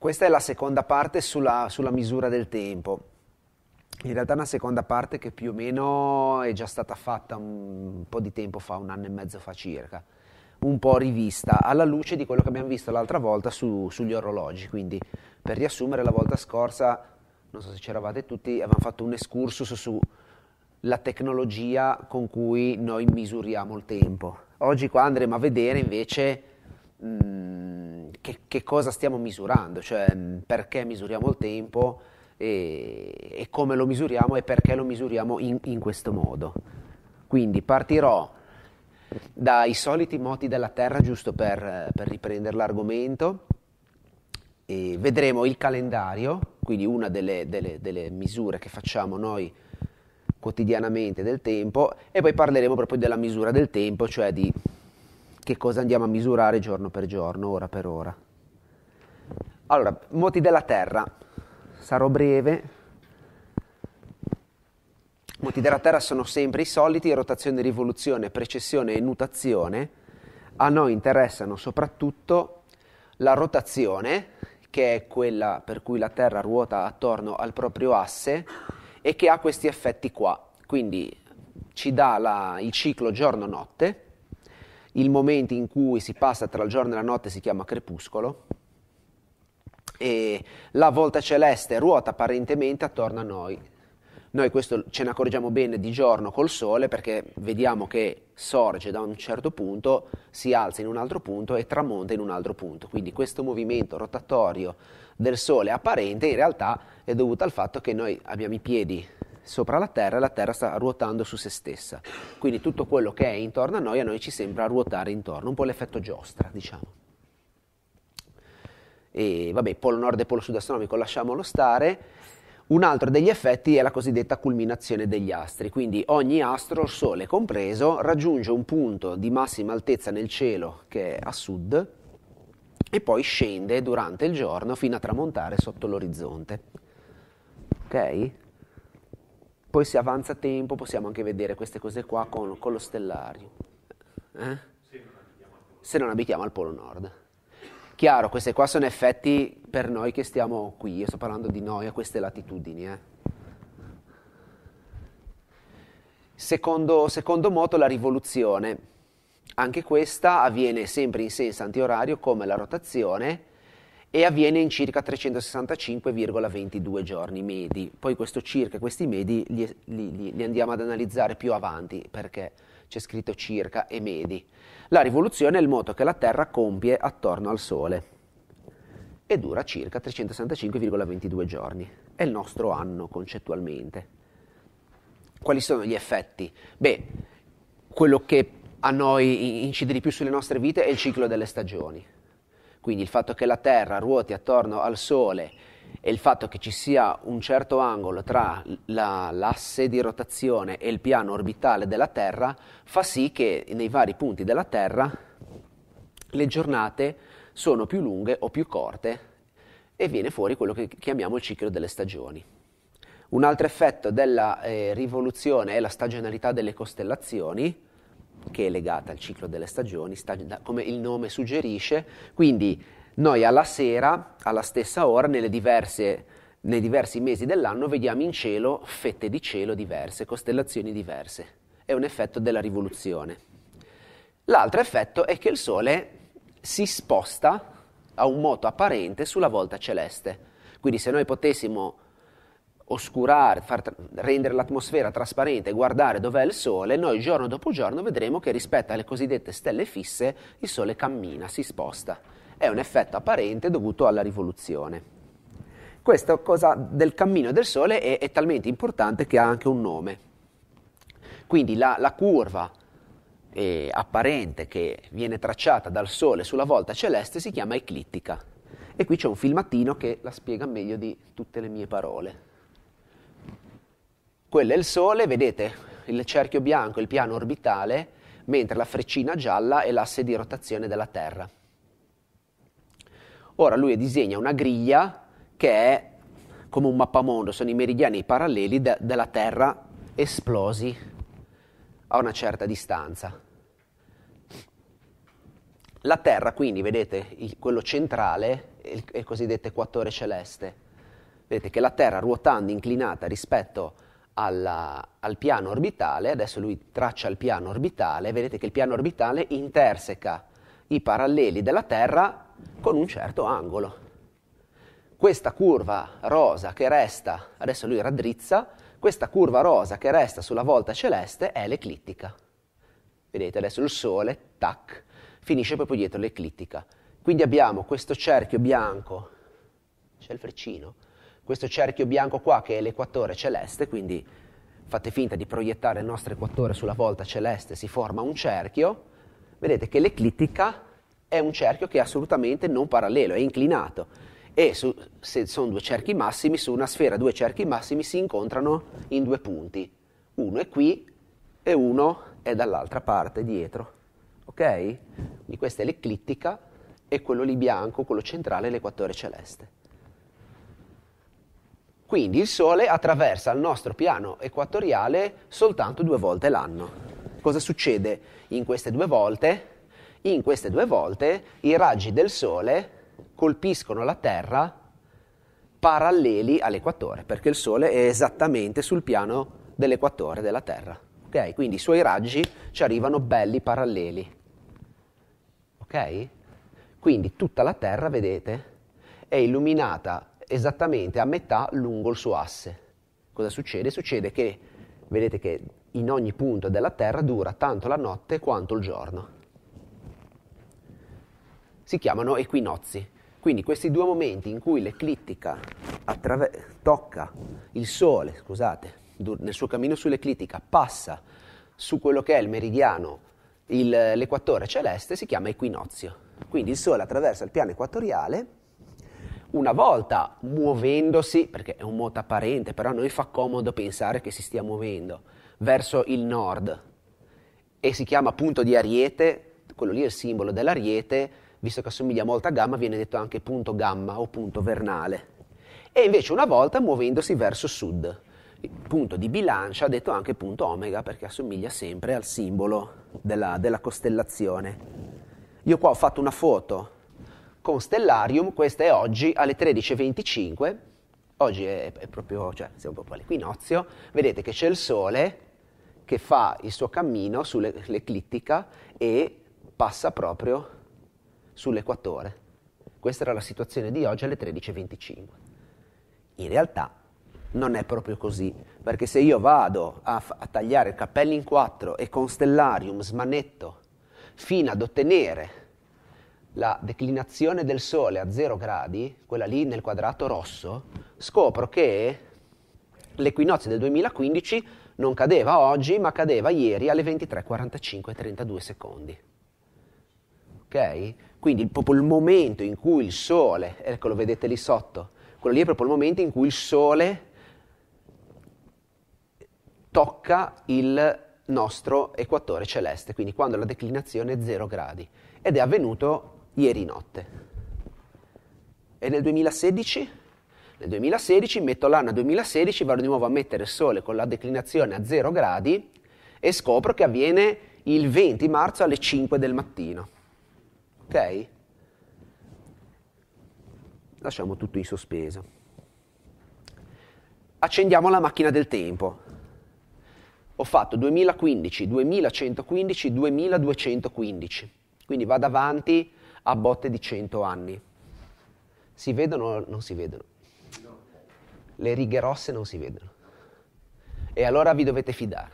Questa è la seconda parte sulla, sulla misura del tempo. In realtà è una seconda parte che più o meno è già stata fatta un po' di tempo fa, un anno e mezzo fa circa, un po' rivista alla luce di quello che abbiamo visto l'altra volta su, sugli orologi. Quindi, per riassumere, la volta scorsa, non so se c'eravate tutti, avevamo fatto un excursus sulla tecnologia con cui noi misuriamo il tempo. Oggi qua andremo a vedere invece Mm, che, che, cosa stiamo misurando, cioè mm, perché misuriamo il tempo e, e, come lo misuriamo e perché lo misuriamo in, in questo modo. Quindi partirò dai soliti moti della Terra, giusto per, eh, per, riprendere l'argomento. E vedremo il calendario, quindi una delle, delle, delle, misure che facciamo noi quotidianamente del tempo, e poi parleremo proprio della misura del tempo, cioè di che cosa andiamo a misurare giorno per giorno, ora per ora. Allora, moti della Terra, sarò breve. I Moti della Terra sono sempre i soliti, rotazione, rivoluzione, precessione e nutazione. A noi interessano soprattutto la rotazione, che è quella per cui la Terra ruota attorno al proprio asse e che ha questi effetti qua. Quindi ci dà la, il ciclo giorno-notte il momento in cui si passa tra il giorno e la notte si chiama crepuscolo e la volta celeste ruota apparentemente attorno a noi. Noi questo ce ne accorgiamo bene di giorno col sole perché vediamo che sorge da un certo punto, si alza in un altro punto e tramonta in un altro punto. Quindi questo movimento rotatorio del sole apparente in realtà è dovuto al fatto che noi abbiamo i piedi sopra la Terra e la Terra sta ruotando su se stessa. Quindi tutto quello che è intorno a noi a noi ci sembra ruotare intorno, un po' l'effetto giostra, diciamo. E vabbè, polo nord e polo sud astronomico lasciamolo stare. Un altro degli effetti è la cosiddetta culminazione degli astri, quindi ogni astro, il Sole compreso, raggiunge un punto di massima altezza nel cielo che è a sud e poi scende durante il giorno fino a tramontare sotto l'orizzonte. Ok? Poi se avanza tempo possiamo anche vedere queste cose qua con, con lo stellario. Eh? Se non abitiamo al Polo Nord. Chiaro, queste qua sono effetti per noi che stiamo qui, io sto parlando di noi a queste latitudini. Eh. Secondo, secondo moto la rivoluzione. Anche questa avviene sempre in senso antiorario come la rotazione, e avviene in circa 365,22 giorni medi. Poi questo circa, e questi medi li, li, li andiamo ad analizzare più avanti perché c'è scritto circa e medi. La rivoluzione è il moto che la Terra compie attorno al Sole e dura circa 365,22 giorni. È il nostro anno concettualmente. Quali sono gli effetti? Beh, quello che a noi incide di più sulle nostre vite è il ciclo delle stagioni quindi il fatto che la Terra ruoti attorno al Sole e il fatto che ci sia un certo angolo tra la, l'asse di rotazione e il piano orbitale della Terra fa sì che nei vari punti della Terra le giornate sono più lunghe o più corte e viene fuori quello che chiamiamo il ciclo delle stagioni. Un altro effetto della eh, rivoluzione è la stagionalità delle costellazioni, che è legata al ciclo delle stagioni, stag- come il nome suggerisce, quindi noi alla sera, alla stessa ora, diverse, nei diversi mesi dell'anno vediamo in cielo fette di cielo diverse, costellazioni diverse. È un effetto della rivoluzione. L'altro effetto è che il Sole si sposta a un moto apparente sulla volta celeste. Quindi se noi potessimo oscurare, far rendere l'atmosfera trasparente, guardare dov'è il Sole, noi giorno dopo giorno vedremo che rispetto alle cosiddette stelle fisse il Sole cammina, si sposta. È un effetto apparente dovuto alla rivoluzione. Questa cosa del cammino del Sole è, è talmente importante che ha anche un nome. Quindi la, la curva eh, apparente che viene tracciata dal Sole sulla volta celeste si chiama eclittica. E qui c'è un filmatino che la spiega meglio di tutte le mie parole. Quello è il Sole, vedete il cerchio bianco, il piano orbitale, mentre la freccina gialla è l'asse di rotazione della Terra. Ora lui disegna una griglia che è come un mappamondo, sono i meridiani paralleli de- della Terra esplosi a una certa distanza. La Terra, quindi, vedete, il, quello centrale è il, il cosiddetto equatore celeste. Vedete che la Terra ruotando inclinata rispetto alla, al piano orbitale, adesso lui traccia il piano orbitale, vedete che il piano orbitale interseca i paralleli della Terra con un certo angolo. Questa curva rosa che resta, adesso lui raddrizza, questa curva rosa che resta sulla volta celeste è l'eclittica. Vedete adesso il Sole, tac, finisce proprio dietro l'eclittica. Quindi abbiamo questo cerchio bianco, c'è il freccino, questo cerchio bianco qua che è l'equatore celeste, quindi fate finta di proiettare il nostro equatore sulla volta celeste, si forma un cerchio, vedete che l'eclittica è un cerchio che è assolutamente non parallelo, è inclinato e su, se sono due cerchi massimi, su una sfera due cerchi massimi si incontrano in due punti, uno è qui e uno è dall'altra parte dietro, ok? Quindi questa è l'eclittica e quello lì bianco, quello centrale, è l'equatore celeste. Quindi il Sole attraversa il nostro piano equatoriale soltanto due volte l'anno. Cosa succede in queste due volte? In queste due volte i raggi del Sole colpiscono la Terra paralleli all'equatore, perché il Sole è esattamente sul piano dell'equatore della Terra. Okay? Quindi i suoi raggi ci arrivano belli paralleli. Okay? Quindi tutta la Terra, vedete, è illuminata esattamente a metà lungo il suo asse. Cosa succede? Succede che, vedete che in ogni punto della Terra dura tanto la notte quanto il giorno. Si chiamano equinozi. Quindi questi due momenti in cui l'eclittica attraver- tocca il Sole, scusate, nel suo cammino sull'eclittica passa su quello che è il meridiano, il, l'equatore celeste, si chiama equinozio. Quindi il Sole attraversa il piano equatoriale una volta muovendosi, perché è un moto apparente, però a noi fa comodo pensare che si stia muovendo, verso il nord e si chiama punto di ariete, quello lì è il simbolo dell'ariete, visto che assomiglia molto a gamma viene detto anche punto gamma o punto vernale. E invece una volta muovendosi verso sud, punto di bilancia, detto anche punto omega, perché assomiglia sempre al simbolo della, della costellazione. Io qua ho fatto una foto con Stellarium, questa è oggi alle 13.25, oggi è, è proprio, cioè siamo proprio all'equinozio, vedete che c'è il sole che fa il suo cammino sull'eclittica e passa proprio sull'equatore. Questa era la situazione di oggi alle 13.25. In realtà non è proprio così, perché se io vado a, a tagliare il cappello in quattro e con Stellarium smanetto fino ad ottenere la declinazione del Sole a 0 gradi, quella lì nel quadrato rosso, scopro che l'equinozio del 2015 non cadeva oggi, ma cadeva ieri alle 23.45.32 secondi. Ok? Quindi proprio il momento in cui il Sole, ecco lo vedete lì sotto, quello lì è proprio il momento in cui il Sole tocca il nostro equatore celeste, quindi quando la declinazione è 0 gradi. Ed è avvenuto ieri notte. E nel 2016? Nel 2016 metto l'anno 2016, vado di nuovo a mettere il sole con la declinazione a 0 gradi e scopro che avviene il 20 marzo alle 5 del mattino. Ok? Lasciamo tutto in sospeso. Accendiamo la macchina del tempo. Ho fatto 2015, 2115, 2215. Quindi vado avanti a botte di 100 anni. Si vedono o non si vedono? Le righe rosse non si vedono. E allora vi dovete fidare.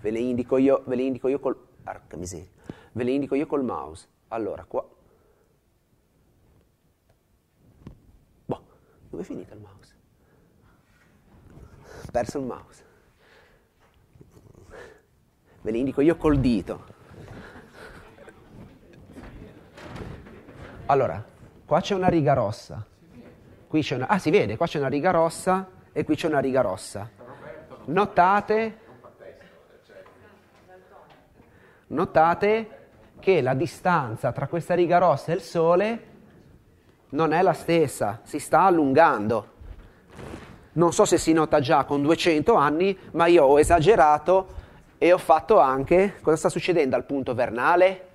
Ve le indico io, ve le indico io col... Arca miseria. Ve le indico io col mouse. Allora, qua. Boh, dove è finito il mouse? Ho perso il mouse. Ve le indico io col dito. Allora, qua c'è una riga rossa. Qui c'è una... Ah, si vede, qua c'è una riga rossa e qui c'è una riga rossa. Notate, notate che la distanza tra questa riga rossa e il Sole non è la stessa, si sta allungando. Non so se si nota già con 200 anni, ma io ho esagerato e ho fatto anche cosa sta succedendo al punto vernale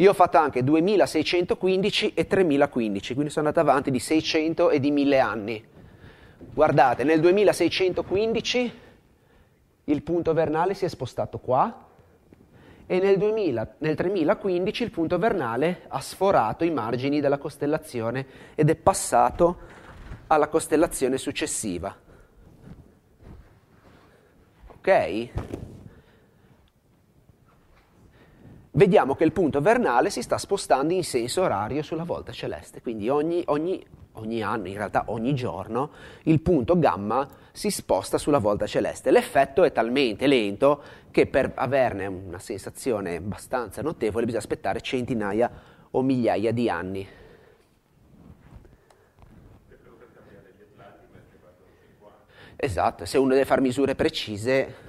io ho fatto anche 2615 e 3015, quindi sono andato avanti di 600 e di 1000 anni. Guardate, nel 2615 il punto vernale si è spostato qua e nel, 2000, nel 3015 il punto vernale ha sforato i margini della costellazione ed è passato alla costellazione successiva. Ok? vediamo che il punto vernale si sta spostando in senso orario sulla volta celeste, quindi ogni, ogni, ogni anno, in realtà ogni giorno, il punto gamma si sposta sulla volta celeste. L'effetto è talmente lento che per averne una sensazione abbastanza notevole bisogna aspettare centinaia o migliaia di anni. Esatto, se uno deve fare misure precise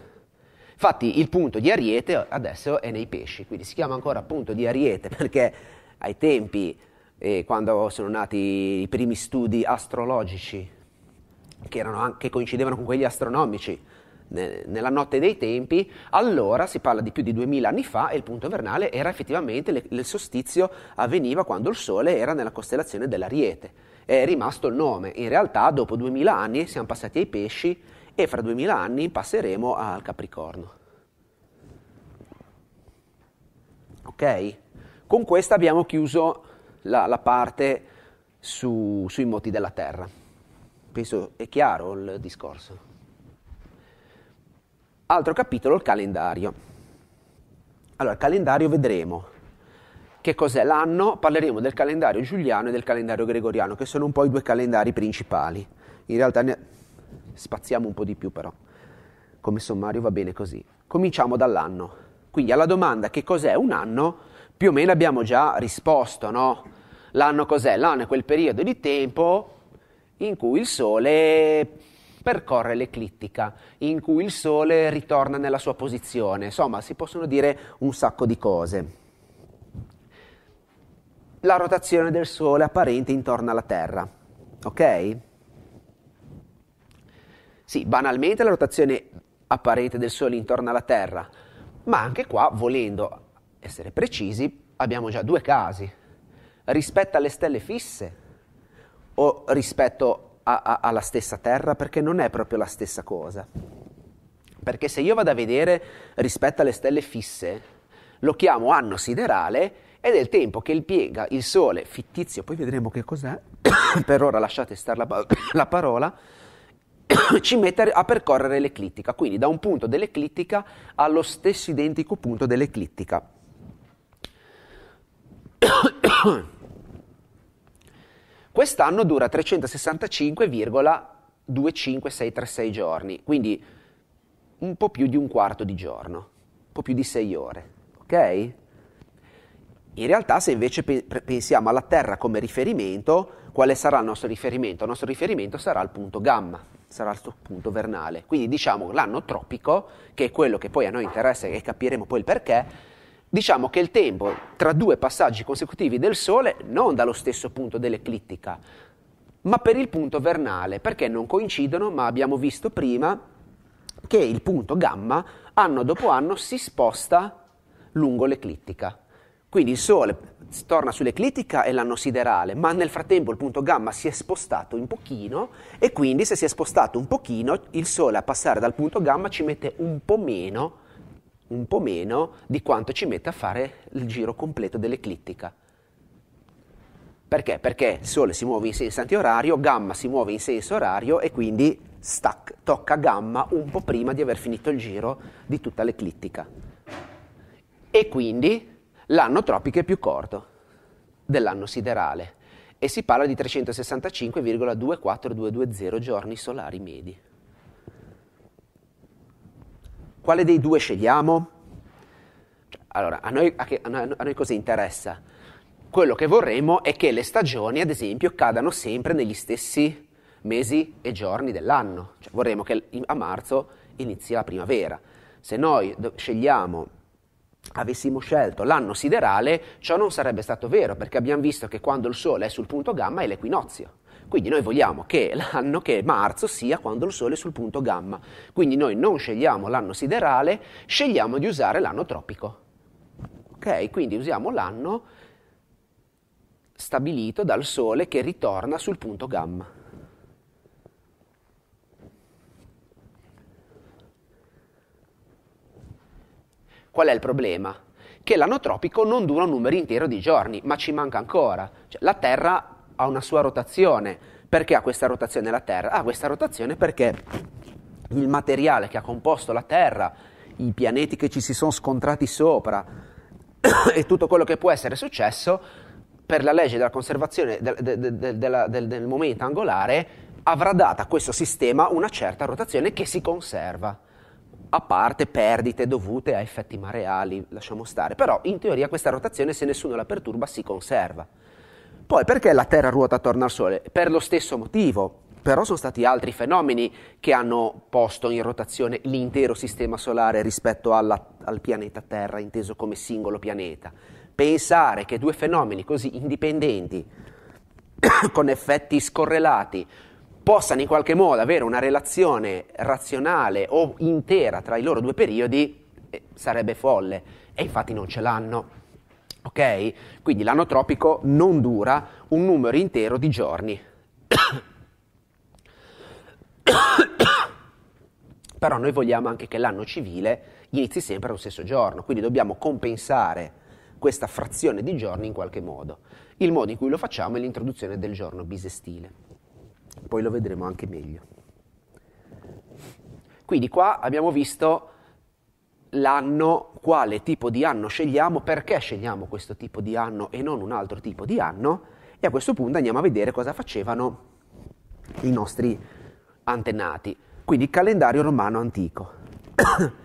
Infatti il punto di Ariete adesso è nei pesci, quindi si chiama ancora punto di Ariete perché ai tempi, eh, quando sono nati i primi studi astrologici, che, anche, che coincidevano con quelli astronomici, ne, nella notte dei tempi, allora si parla di più di 2000 anni fa e il punto vernale era effettivamente, le, il solstizio avveniva quando il Sole era nella costellazione dell'Ariete. È rimasto il nome, in realtà dopo 2000 anni siamo passati ai pesci e fra 2000 anni passeremo al Capricorno. Ok? Con questa abbiamo chiuso la, la parte su, sui moti della Terra. Penso è chiaro il discorso. Altro capitolo, il calendario. Allora, calendario vedremo che cos'è l'anno, parleremo del calendario giuliano e del calendario gregoriano, che sono un po' i due calendari principali. In realtà ne Spaziamo un po' di più però. Come sommario va bene così. Cominciamo dall'anno. Quindi alla domanda che cos'è un anno, più o meno abbiamo già risposto, no? L'anno cos'è? L'anno è quel periodo di tempo in cui il Sole percorre l'eclittica, in cui il Sole ritorna nella sua posizione. Insomma, si possono dire un sacco di cose. La rotazione del Sole apparente intorno alla Terra. Ok? Sì, banalmente la rotazione apparente del Sole intorno alla Terra, ma anche qua, volendo essere precisi, abbiamo già due casi. Rispetto alle stelle fisse o rispetto a, a, alla stessa Terra, perché non è proprio la stessa cosa. Perché se io vado a vedere rispetto alle stelle fisse, lo chiamo anno siderale ed è il tempo che il piega il Sole, fittizio, poi vedremo che cos'è, per ora lasciate stare la, la parola, ci mette a percorrere l'eclittica, quindi da un punto dell'eclittica allo stesso identico punto dell'eclittica. Quest'anno dura 365,25636 giorni, quindi un po' più di un quarto di giorno, un po' più di 6 ore, ok? In realtà se invece pensiamo alla Terra come riferimento, quale sarà il nostro riferimento? Il nostro riferimento sarà il punto gamma sarà il suo punto vernale. Quindi diciamo l'anno tropico, che è quello che poi a noi interessa e capiremo poi il perché, diciamo che il tempo tra due passaggi consecutivi del Sole non dallo stesso punto dell'eclittica, ma per il punto vernale, perché non coincidono, ma abbiamo visto prima che il punto gamma anno dopo anno si sposta lungo l'eclittica. Quindi il Sole torna sull'eclittica e l'anno siderale, ma nel frattempo il punto gamma si è spostato un pochino e quindi se si è spostato un pochino il Sole a passare dal punto gamma ci mette un po' meno, un po' meno di quanto ci mette a fare il giro completo dell'eclittica. Perché? Perché il Sole si muove in senso antiorario, gamma si muove in senso orario e quindi stac, tocca gamma un po' prima di aver finito il giro di tutta l'eclittica. E quindi L'anno tropico è più corto dell'anno siderale e si parla di 365,24220 giorni solari medi. Quale dei due scegliamo? Allora, a noi, a, che, a noi, cosa interessa? Quello che vorremmo è che le stagioni, ad esempio, cadano sempre negli stessi mesi e giorni dell'anno. Cioè, vorremmo che a marzo inizi la primavera. Se noi scegliamo avessimo scelto l'anno siderale, ciò non sarebbe stato vero, perché abbiamo visto che quando il Sole è sul punto gamma è l'equinozio. Quindi noi vogliamo che l'anno, che marzo, sia quando il Sole è sul punto gamma. Quindi noi non scegliamo l'anno siderale, scegliamo di usare l'anno tropico. Ok? Quindi usiamo l'anno stabilito dal Sole che ritorna sul punto gamma. Qual è il problema? Che l'anno tropico non dura un numero intero di giorni, ma ci manca ancora. Cioè, la Terra ha una sua rotazione. Perché ha questa rotazione la Terra? Ha questa rotazione perché il materiale che ha composto la Terra, i pianeti che ci si sono scontrati sopra e tutto quello che può essere successo, per la legge della conservazione del, del, del, del momento angolare, avrà data a questo sistema una certa rotazione che si conserva a parte perdite dovute a effetti mareali, lasciamo stare. Però in teoria questa rotazione, se nessuno la perturba, si conserva. Poi perché la Terra ruota attorno al Sole? Per lo stesso motivo. Però sono stati altri fenomeni che hanno posto in rotazione l'intero sistema solare rispetto alla, al pianeta Terra, inteso come singolo pianeta. Pensare che due fenomeni così indipendenti, con effetti scorrelati, possano in qualche modo avere una relazione razionale o intera tra i loro due periodi eh, sarebbe folle e infatti non ce l'hanno. Okay? Quindi l'anno tropico non dura un numero intero di giorni. Però noi vogliamo anche che l'anno civile inizi sempre allo stesso giorno, quindi dobbiamo compensare questa frazione di giorni in qualche modo. Il modo in cui lo facciamo è l'introduzione del giorno bisestile poi lo vedremo anche meglio. Quindi qua abbiamo visto l'anno, quale tipo di anno scegliamo, perché scegliamo questo tipo di anno e non un altro tipo di anno e a questo punto andiamo a vedere cosa facevano i nostri antenati, quindi il calendario romano antico.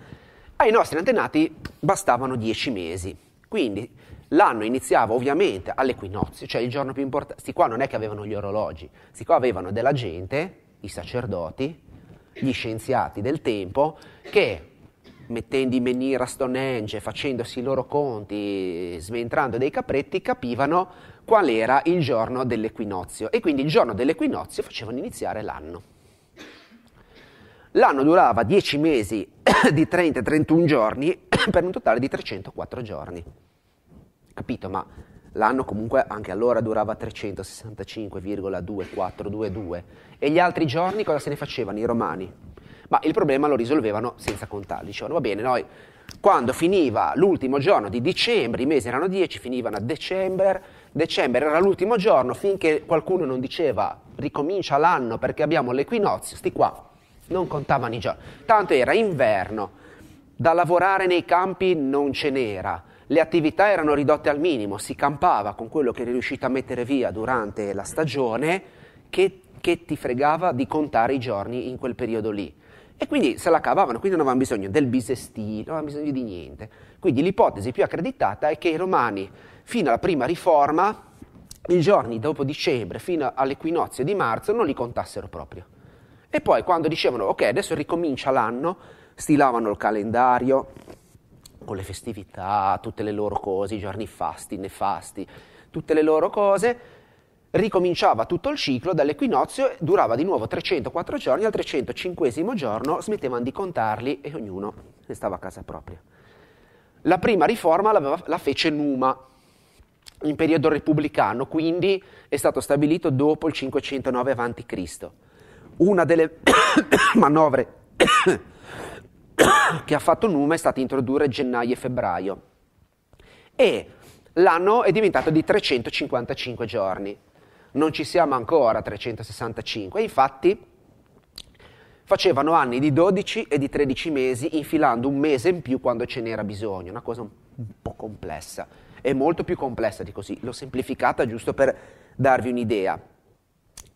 Ai nostri antenati bastavano 10 mesi, quindi L'anno iniziava ovviamente all'equinozio, cioè il giorno più importante. Sti qua non è che avevano gli orologi, sti qua avevano della gente, i sacerdoti, gli scienziati del tempo, che mettendo in menire a Stonehenge, facendosi i loro conti, sventrando dei capretti, capivano qual era il giorno dell'equinozio. E quindi il giorno dell'equinozio facevano iniziare l'anno. L'anno durava 10 mesi di 30-31 giorni per un totale di 304 giorni capito, ma l'anno comunque anche allora durava 365,2422 e gli altri giorni cosa se ne facevano i romani? Ma il problema lo risolvevano senza contare, dicevano va bene, noi quando finiva l'ultimo giorno di dicembre, i mesi erano 10, finivano a dicembre, dicembre era l'ultimo giorno finché qualcuno non diceva ricomincia l'anno perché abbiamo l'equinozio, sti qua non contavano i giorni, tanto era inverno, da lavorare nei campi non ce n'era, le attività erano ridotte al minimo, si campava con quello che eri riuscito a mettere via durante la stagione che, che ti fregava di contare i giorni in quel periodo lì. E quindi se la cavavano, quindi non avevano bisogno del bisestino, non avevano bisogno di niente. Quindi l'ipotesi più accreditata è che i romani, fino alla prima riforma, i giorni dopo dicembre fino all'equinozio di marzo non li contassero proprio. E poi quando dicevano ok adesso ricomincia l'anno, stilavano il calendario, con le festività, tutte le loro cose, i giorni fasti, nefasti, tutte le loro cose, ricominciava tutto il ciclo dall'equinozio, durava di nuovo 304 giorni, al 305 giorno smettevano di contarli e ognuno ne stava a casa propria. La prima riforma la, fece Numa in periodo repubblicano, quindi è stato stabilito dopo il 509 a.C. Una delle manovre che ha fatto Numa è stato introdurre gennaio e febbraio. E l'anno è diventato di 355 giorni. Non ci siamo ancora a 365, infatti facevano anni di 12 e di 13 mesi infilando un mese in più quando ce n'era bisogno, una cosa un po' complessa, è molto più complessa di così, l'ho semplificata giusto per darvi un'idea.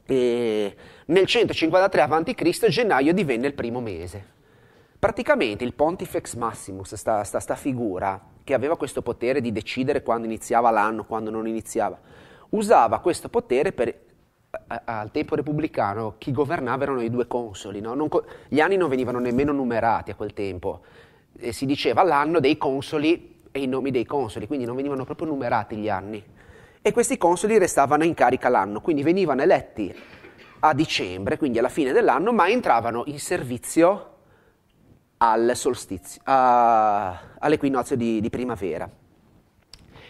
E nel 153 a.C. gennaio divenne il primo mese Praticamente il Pontifex Maximus, sta, sta, sta figura che aveva questo potere di decidere quando iniziava l'anno, quando non iniziava, usava questo potere per al tempo repubblicano chi governava erano i due consoli, no? co- gli anni non venivano nemmeno numerati a quel tempo, e si diceva l'anno dei consoli e i nomi dei consoli, quindi non venivano proprio numerati gli anni. E questi consoli restavano in carica l'anno, quindi venivano eletti a dicembre, quindi alla fine dell'anno, ma entravano in servizio al solstizio, a, all'equinozio di, di, primavera.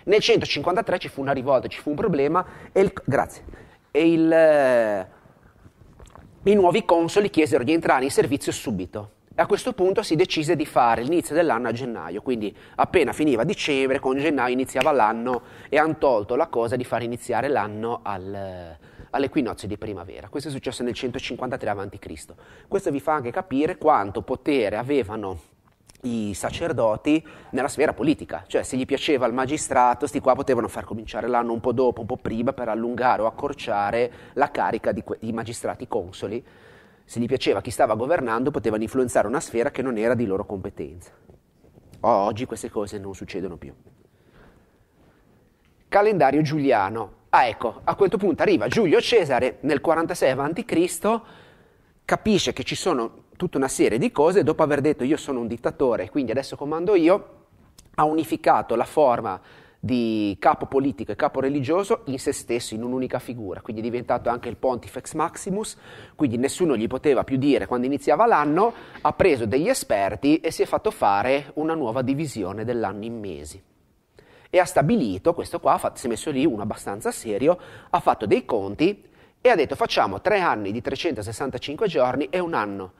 Nel 153 ci fu una rivolta, ci fu un problema e, il, grazie, e il, eh, i nuovi consoli chiesero di entrare in servizio subito. E a questo punto si decise di fare l'inizio dell'anno a gennaio, quindi appena finiva dicembre, con gennaio iniziava l'anno e hanno tolto la cosa di far iniziare l'anno al, all'equinozio di primavera. Questo è successo nel 153 a.C. Questo vi fa anche capire quanto potere avevano i sacerdoti nella sfera politica, cioè se gli piaceva il magistrato, sti qua potevano far cominciare l'anno un po' dopo, un po' prima, per allungare o accorciare la carica di, que- di magistrati consoli. Se gli piaceva chi stava governando, potevano influenzare una sfera che non era di loro competenza. Oggi queste cose non succedono più. Calendario giuliano. Ah ecco, a questo punto arriva Giulio Cesare nel 46 a.C., capisce che ci sono tutta una serie di cose, dopo aver detto io sono un dittatore, quindi adesso comando io, ha unificato la forma di capo politico e capo religioso in se stesso, in un'unica figura, quindi è diventato anche il Pontifex Maximus, quindi nessuno gli poteva più dire quando iniziava l'anno, ha preso degli esperti e si è fatto fare una nuova divisione dell'anno in mesi e ha stabilito, questo qua si è messo lì uno abbastanza serio, ha fatto dei conti e ha detto facciamo tre anni di 365 giorni e un anno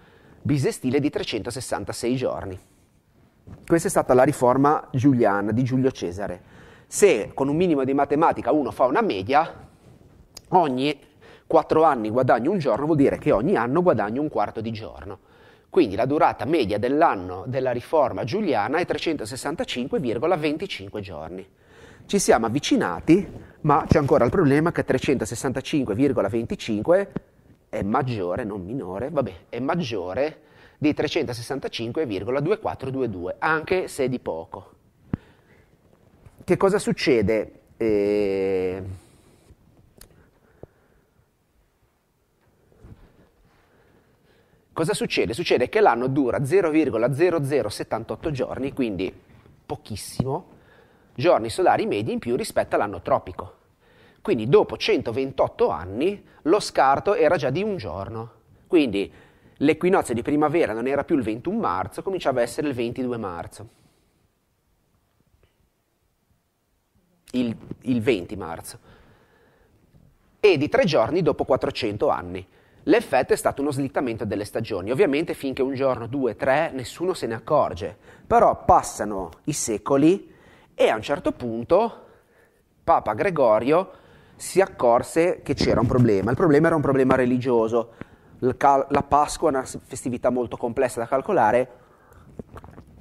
bisestile di 366 giorni. Questa è stata la riforma giuliana di Giulio Cesare. Se con un minimo di matematica uno fa una media, ogni quattro anni guadagno un giorno vuol dire che ogni anno guadagno un quarto di giorno. Quindi la durata media dell'anno della riforma giuliana è 365,25 giorni. Ci siamo avvicinati, ma c'è ancora il problema che 365,25 è maggiore, non minore, vabbè, è maggiore di 365,2422, anche se di poco. Che cosa succede? Eh, Cosa succede? Succede che l'anno dura 0,0078 giorni, quindi pochissimo, giorni solari medi in più rispetto all'anno tropico. Quindi dopo 128 anni lo scarto era già di un giorno. Quindi l'equinozio di primavera non era più il 21 marzo, cominciava a essere il 22 marzo. Il, il 20 marzo. E di tre giorni dopo 400 anni. L'effetto è stato uno slittamento delle stagioni, ovviamente finché un giorno, due, tre, nessuno se ne accorge, però passano i secoli e a un certo punto Papa Gregorio si accorse che c'era un problema, il problema era un problema religioso, la Pasqua è una festività molto complessa da calcolare,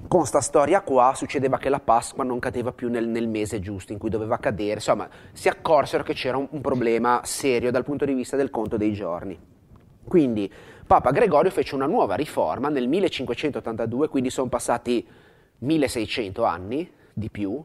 con sta storia qua succedeva che la Pasqua non cadeva più nel, nel mese giusto in cui doveva cadere, insomma si accorsero che c'era un, un problema serio dal punto di vista del conto dei giorni. Quindi Papa Gregorio fece una nuova riforma nel 1582, quindi sono passati 1600 anni di più,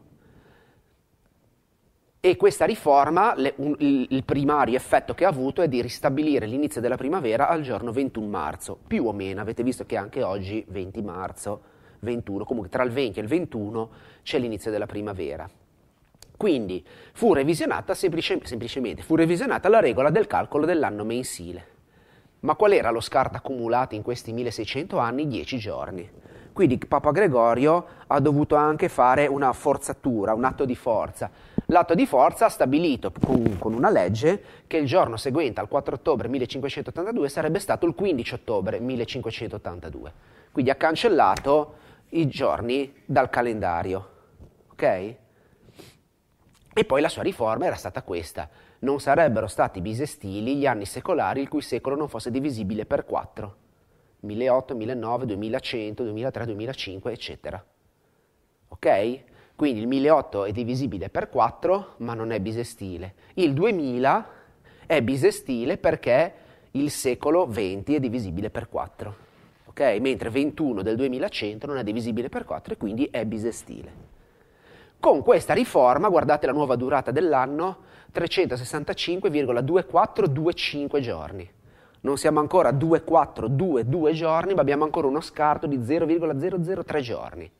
e questa riforma, le, un, il primario effetto che ha avuto è di ristabilire l'inizio della primavera al giorno 21 marzo, più o meno, avete visto che anche oggi 20 marzo, 21, comunque tra il 20 e il 21 c'è l'inizio della primavera. Quindi fu revisionata semplice, semplicemente fu revisionata la regola del calcolo dell'anno mensile. Ma qual era lo scarto accumulato in questi 1600 anni? 10 giorni. Quindi Papa Gregorio ha dovuto anche fare una forzatura, un atto di forza. L'atto di forza ha stabilito con, con, una legge che il giorno seguente al 4 ottobre 1582 sarebbe stato il 15 ottobre 1582. Quindi ha cancellato i giorni dal calendario. Ok? E poi la sua riforma era stata questa non sarebbero stati bisestili gli anni secolari il cui secolo non fosse divisibile per 4, 1008, 1009, 2100, 2003, 2005, eccetera. Ok? Quindi il 1008 è divisibile per 4, ma non è bisestile. Il 2000 è bisestile perché il secolo 20 è divisibile per 4. Ok? Mentre 21 del 2100 non è divisibile per 4 e quindi è bisestile. Con questa riforma, guardate la nuova durata dell'anno, 365,2425 giorni. Non siamo ancora a 2422 giorni, ma abbiamo ancora uno scarto di 0,003 giorni.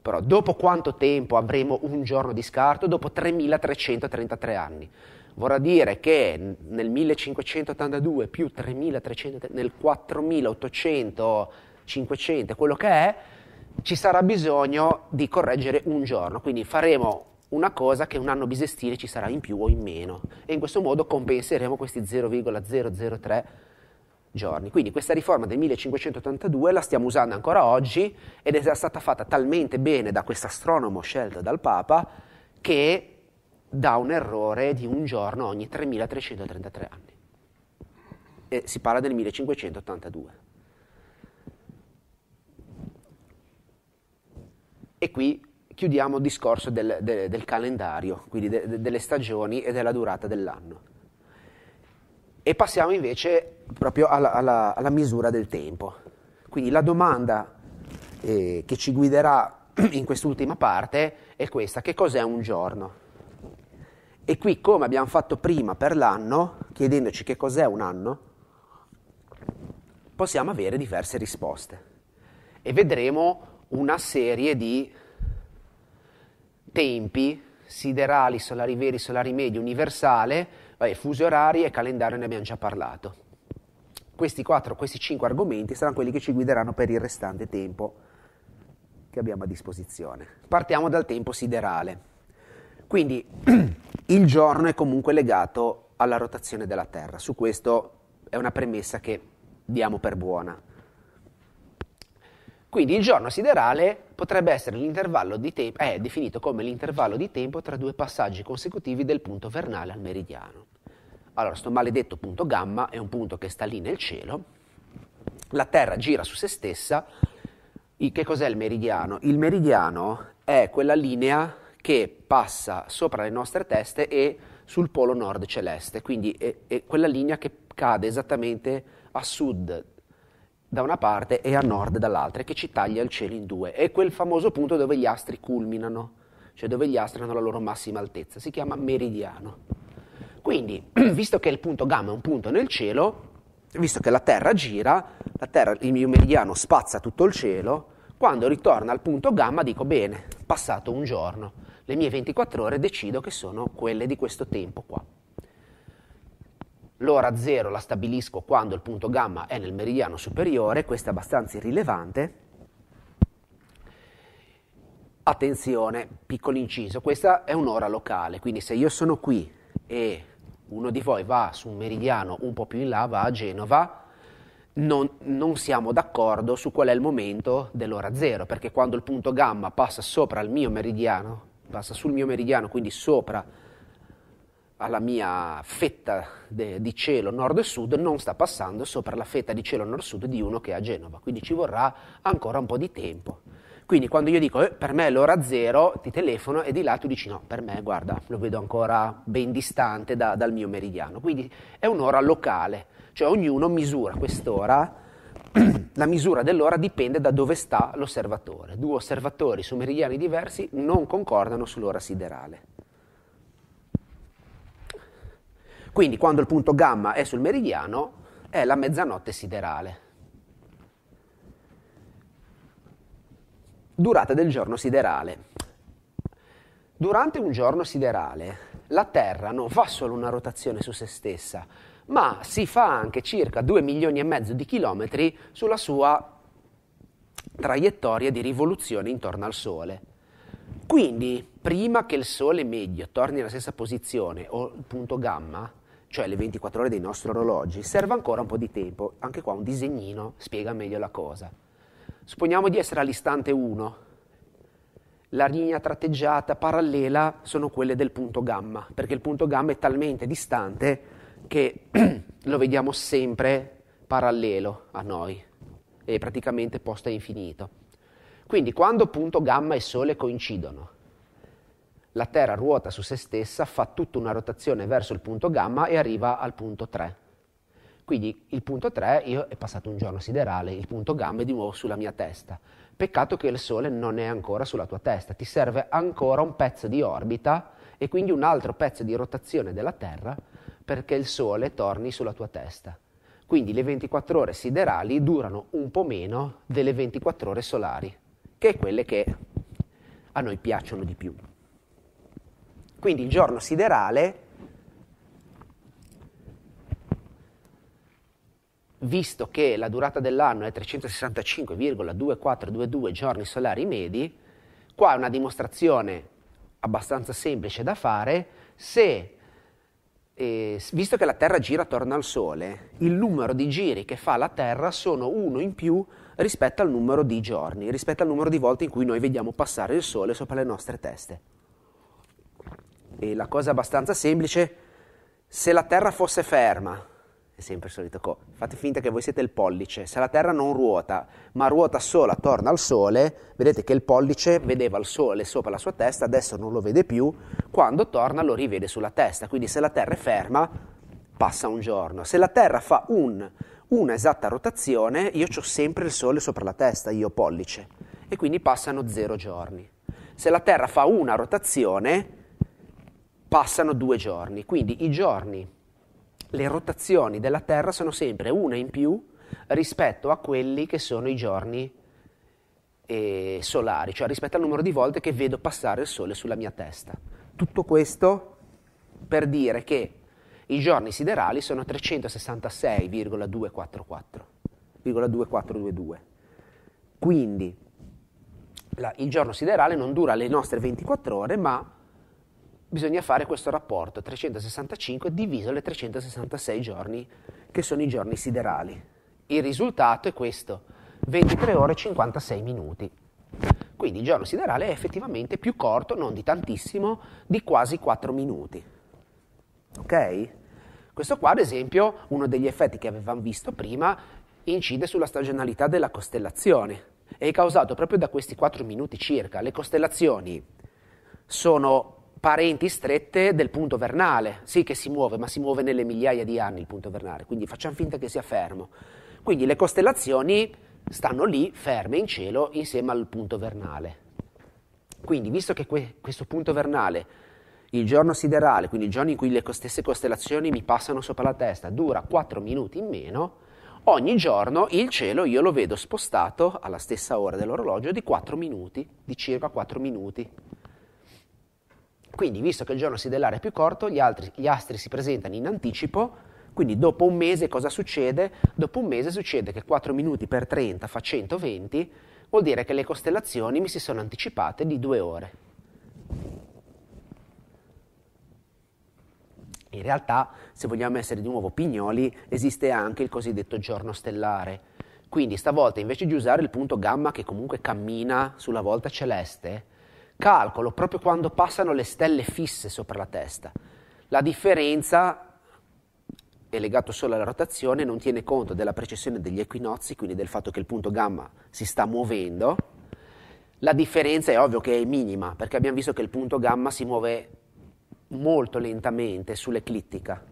Però dopo quanto tempo avremo un giorno di scarto? Dopo 3333 anni. Vorrà dire che nel 1582 più 3300, nel 4800, 500, quello che è, ci sarà bisogno di correggere un giorno. Quindi faremo una cosa che un anno bisestile ci sarà in più o in meno e in questo modo compenseremo questi 0,003 giorni. Quindi questa riforma del 1582 la stiamo usando ancora oggi ed è stata fatta talmente bene da questo astronomo scelto dal Papa che dà un errore di un giorno ogni 3333 anni. E si parla del 1582. E qui chiudiamo il discorso del, del, del calendario, quindi de, de, delle stagioni e della durata dell'anno. E passiamo invece proprio alla, alla, alla misura del tempo. Quindi la domanda eh, che ci guiderà in quest'ultima parte è questa, che cos'è un giorno? E qui come abbiamo fatto prima per l'anno, chiedendoci che cos'è un anno, possiamo avere diverse risposte e vedremo una serie di tempi, siderali, solari veri, solari medi, universale, vabbè, fusi orari e calendario ne abbiamo già parlato. Questi quattro, questi cinque argomenti saranno quelli che ci guideranno per il restante tempo che abbiamo a disposizione. Partiamo dal tempo siderale. Quindi il giorno è comunque legato alla rotazione della Terra, su questo è una premessa che diamo per buona. Quindi il giorno siderale potrebbe essere l'intervallo di tempo, è eh, definito come l'intervallo di tempo tra due passaggi consecutivi del punto vernale al meridiano. Allora, sto maledetto punto gamma è un punto che sta lì nel cielo, la Terra gira su se stessa, che cos'è il meridiano? Il meridiano è quella linea che passa sopra le nostre teste e sul polo nord celeste, quindi è, è quella linea che cade esattamente a sud da una parte e a nord dall'altra, che ci taglia il cielo in due. È quel famoso punto dove gli astri culminano, cioè dove gli astri hanno la loro massima altezza, si chiama meridiano. Quindi, visto che il punto gamma è un punto nel cielo, visto che la Terra gira, la terra, il mio meridiano spazza tutto il cielo, quando ritorna al punto gamma dico bene, passato un giorno, le mie 24 ore decido che sono quelle di questo tempo qua. L'ora zero la stabilisco quando il punto gamma è nel meridiano superiore, questo è abbastanza irrilevante. Attenzione, piccolo inciso, questa è un'ora locale, quindi se io sono qui e uno di voi va su un meridiano un po' più in là, va a Genova, non, non siamo d'accordo su qual è il momento dell'ora zero, perché quando il punto gamma passa sopra il mio meridiano, passa sul mio meridiano, quindi sopra alla mia fetta de, di cielo nord e sud non sta passando sopra la fetta di cielo nord sud di uno che è a Genova, quindi ci vorrà ancora un po' di tempo. Quindi quando io dico eh, per me è l'ora zero, ti telefono e di là tu dici no, per me guarda, lo vedo ancora ben distante da, dal mio meridiano. Quindi è un'ora locale, cioè ognuno misura quest'ora, la misura dell'ora dipende da dove sta l'osservatore. Due osservatori su meridiani diversi non concordano sull'ora siderale. Quindi quando il punto gamma è sul meridiano è la mezzanotte siderale. Durata del giorno siderale. Durante un giorno siderale la Terra non fa solo una rotazione su se stessa, ma si fa anche circa 2 milioni e mezzo di chilometri sulla sua traiettoria di rivoluzione intorno al Sole. Quindi, prima che il Sole medio torni alla stessa posizione o il punto gamma, cioè le 24 ore dei nostri orologi, serve ancora un po' di tempo. Anche qua un disegnino spiega meglio la cosa. Supponiamo di essere all'istante 1. La linea tratteggiata parallela sono quelle del punto gamma, perché il punto gamma è talmente distante che lo vediamo sempre parallelo a noi è praticamente posto a infinito. Quindi quando punto gamma e sole coincidono la Terra ruota su se stessa, fa tutta una rotazione verso il punto gamma e arriva al punto 3. Quindi il punto 3 io è passato un giorno siderale, il punto gamma è di nuovo sulla mia testa. Peccato che il Sole non è ancora sulla tua testa, ti serve ancora un pezzo di orbita e quindi un altro pezzo di rotazione della Terra perché il Sole torni sulla tua testa. Quindi le 24 ore siderali durano un po' meno delle 24 ore solari, che è quelle che a noi piacciono di più. Quindi il giorno siderale, visto che la durata dell'anno è 365,2422 giorni solari medi, qua è una dimostrazione abbastanza semplice da fare, se eh, visto che la Terra gira attorno al Sole, il numero di giri che fa la Terra sono uno in più rispetto al numero di giorni, rispetto al numero di volte in cui noi vediamo passare il Sole sopra le nostre teste e la cosa abbastanza semplice, se la Terra fosse ferma, è sempre il solito co, fate finta che voi siete il pollice, se la Terra non ruota, ma ruota sola torna al Sole, vedete che il pollice vedeva il Sole sopra la sua testa, adesso non lo vede più, quando torna lo rivede sulla testa, quindi se la Terra è ferma passa un giorno, se la Terra fa un, una esatta rotazione, io ho sempre il Sole sopra la testa, io pollice, e quindi passano zero giorni. Se la Terra fa una rotazione, passano due giorni. Quindi i giorni, le rotazioni della Terra sono sempre una in più rispetto a quelli che sono i giorni eh, solari, cioè rispetto al numero di volte che vedo passare il Sole sulla mia testa. Tutto questo per dire che i giorni siderali sono 366,244. 2422. Quindi la, il giorno siderale non dura le nostre 24 ore, ma bisogna fare questo rapporto 365 diviso le 366 giorni, che sono i giorni siderali. Il risultato è questo, 23 ore e 56 minuti. Quindi il giorno siderale è effettivamente più corto, non di tantissimo, di quasi 4 minuti. Ok? Questo qua, ad esempio, uno degli effetti che avevamo visto prima, incide sulla stagionalità della costellazione. È causato proprio da questi 4 minuti circa. Le costellazioni sono parenti strette del punto vernale, sì che si muove, ma si muove nelle migliaia di anni il punto vernale, quindi facciamo finta che sia fermo. Quindi le costellazioni stanno lì, ferme in cielo, insieme al punto vernale. Quindi, visto che que- questo punto vernale, il giorno siderale, quindi il giorno in cui le stesse costellazioni mi passano sopra la testa, dura 4 minuti in meno, ogni giorno il cielo io lo vedo spostato alla stessa ora dell'orologio di 4 minuti, di circa 4 minuti. Quindi, visto che il giorno siderale è più corto, gli, altri, gli astri si presentano in anticipo, quindi dopo un mese cosa succede? Dopo un mese succede che 4 minuti per 30 fa 120, vuol dire che le costellazioni mi si sono anticipate di due ore. In realtà, se vogliamo essere di nuovo pignoli, esiste anche il cosiddetto giorno stellare. Quindi stavolta invece di usare il punto gamma che comunque cammina sulla volta celeste, calcolo proprio quando passano le stelle fisse sopra la testa. La differenza è legata solo alla rotazione, non tiene conto della precessione degli equinozi, quindi del fatto che il punto gamma si sta muovendo. La differenza è ovvio che è minima, perché abbiamo visto che il punto gamma si muove molto lentamente sull'eclittica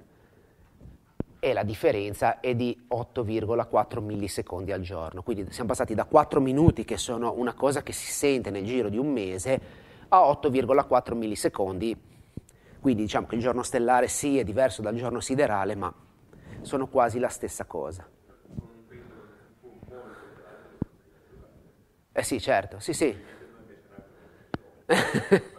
e la differenza è di 8,4 millisecondi al giorno. Quindi siamo passati da 4 minuti, che sono una cosa che si sente nel giro di un mese, a 8,4 millisecondi. Quindi diciamo che il giorno stellare sì è diverso dal giorno siderale, ma sono quasi la stessa cosa. Eh sì, certo, sì, sì.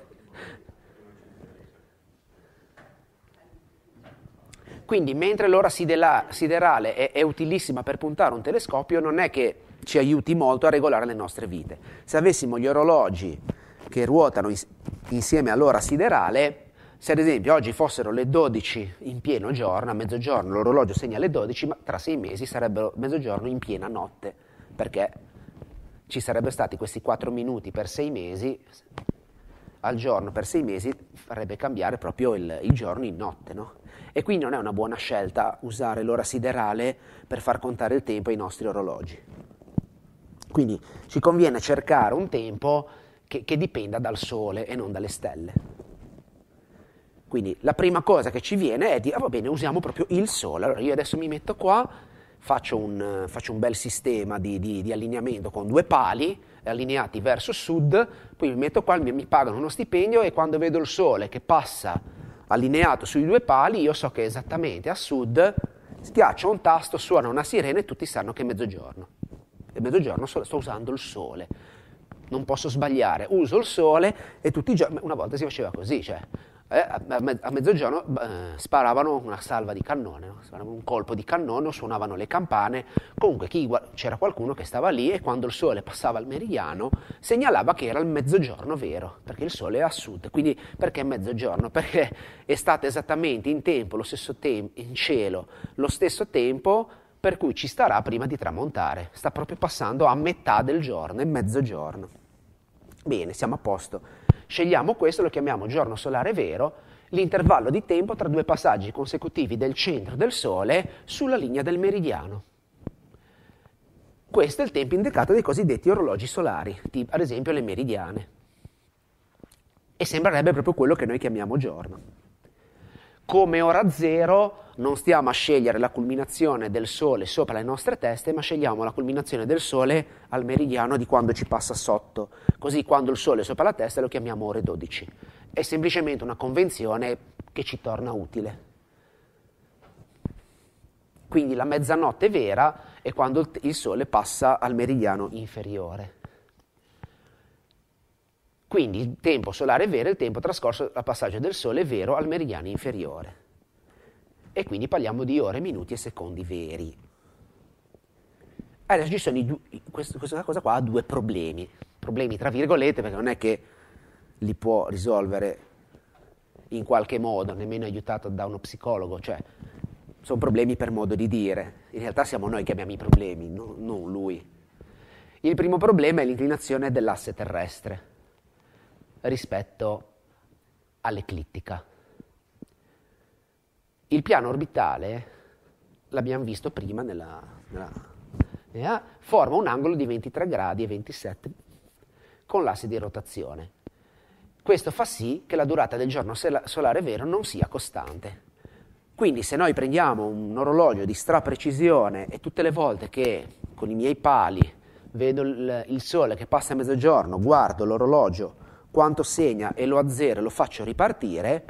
Quindi mentre l'ora siderale è, è utilissima per puntare un telescopio, non è che ci aiuti molto a regolare le nostre vite. Se avessimo gli orologi che ruotano insieme all'ora siderale, se ad esempio oggi fossero le 12 in pieno giorno, a mezzogiorno l'orologio segna le 12, ma tra sei mesi sarebbero mezzogiorno in piena notte, perché ci sarebbero stati questi 4 minuti per sei mesi al giorno per sei mesi farebbe cambiare proprio il, il giorno in notte, no? E quindi non è una buona scelta usare l'ora siderale per far contare il tempo ai nostri orologi. Quindi ci conviene cercare un tempo che, che dipenda dal sole e non dalle stelle. Quindi la prima cosa che ci viene è dire, ah, va bene, usiamo proprio il sole. Allora io adesso mi metto qua, faccio un, faccio un bel sistema di, di, di allineamento con due pali allineati verso sud, poi mi metto qua, mi, mi pagano uno stipendio e quando vedo il sole che passa allineato sui due pali, io so che esattamente a sud schiaccio un tasto, suona una sirena e tutti sanno che è mezzogiorno. E mezzogiorno sto, sto usando il sole. Non posso sbagliare, uso il sole e tutti i giorni, una volta si faceva così, cioè eh, a mezzogiorno eh, sparavano una salva di cannone, no? sparavano un colpo di cannone, suonavano le campane, comunque chi, c'era qualcuno che stava lì e quando il sole passava al meridiano segnalava che era il mezzogiorno vero, perché il sole è a sud, quindi perché mezzogiorno? Perché è stato esattamente in tempo, lo stesso tempo, in cielo, lo stesso tempo per cui ci starà prima di tramontare, sta proprio passando a metà del giorno, è mezzogiorno. Bene, siamo a posto. Scegliamo questo, lo chiamiamo giorno solare vero, l'intervallo di tempo tra due passaggi consecutivi del centro del Sole sulla linea del meridiano. Questo è il tempo indicato dai cosiddetti orologi solari, tipo, ad esempio le meridiane. E sembrerebbe proprio quello che noi chiamiamo giorno. Come ora zero non stiamo a scegliere la culminazione del sole sopra le nostre teste, ma scegliamo la culminazione del sole al meridiano di quando ci passa sotto. Così quando il sole è sopra la testa lo chiamiamo ore 12. È semplicemente una convenzione che ci torna utile. Quindi la mezzanotte vera è quando il sole passa al meridiano inferiore. Quindi il tempo solare vero è il tempo trascorso al passaggio del sole vero al meridiano inferiore e quindi parliamo di ore, minuti e secondi veri. Eh, adesso ci sono du- questa cosa qua ha due problemi, problemi tra virgolette perché non è che li può risolvere in qualche modo, nemmeno aiutato da uno psicologo, cioè sono problemi per modo di dire, in realtà siamo noi che abbiamo i problemi, no, non lui. Il primo problema è l'inclinazione dell'asse terrestre rispetto all'eclittica. Il piano orbitale, l'abbiamo visto prima nella, nella eh, forma un angolo di 23 gradi e 27 con l'asse di rotazione. Questo fa sì che la durata del giorno solare vero non sia costante. Quindi se noi prendiamo un orologio di straprecisione e tutte le volte che con i miei pali vedo il, il sole che passa a mezzogiorno, guardo l'orologio quanto segna e lo azzero e lo faccio ripartire,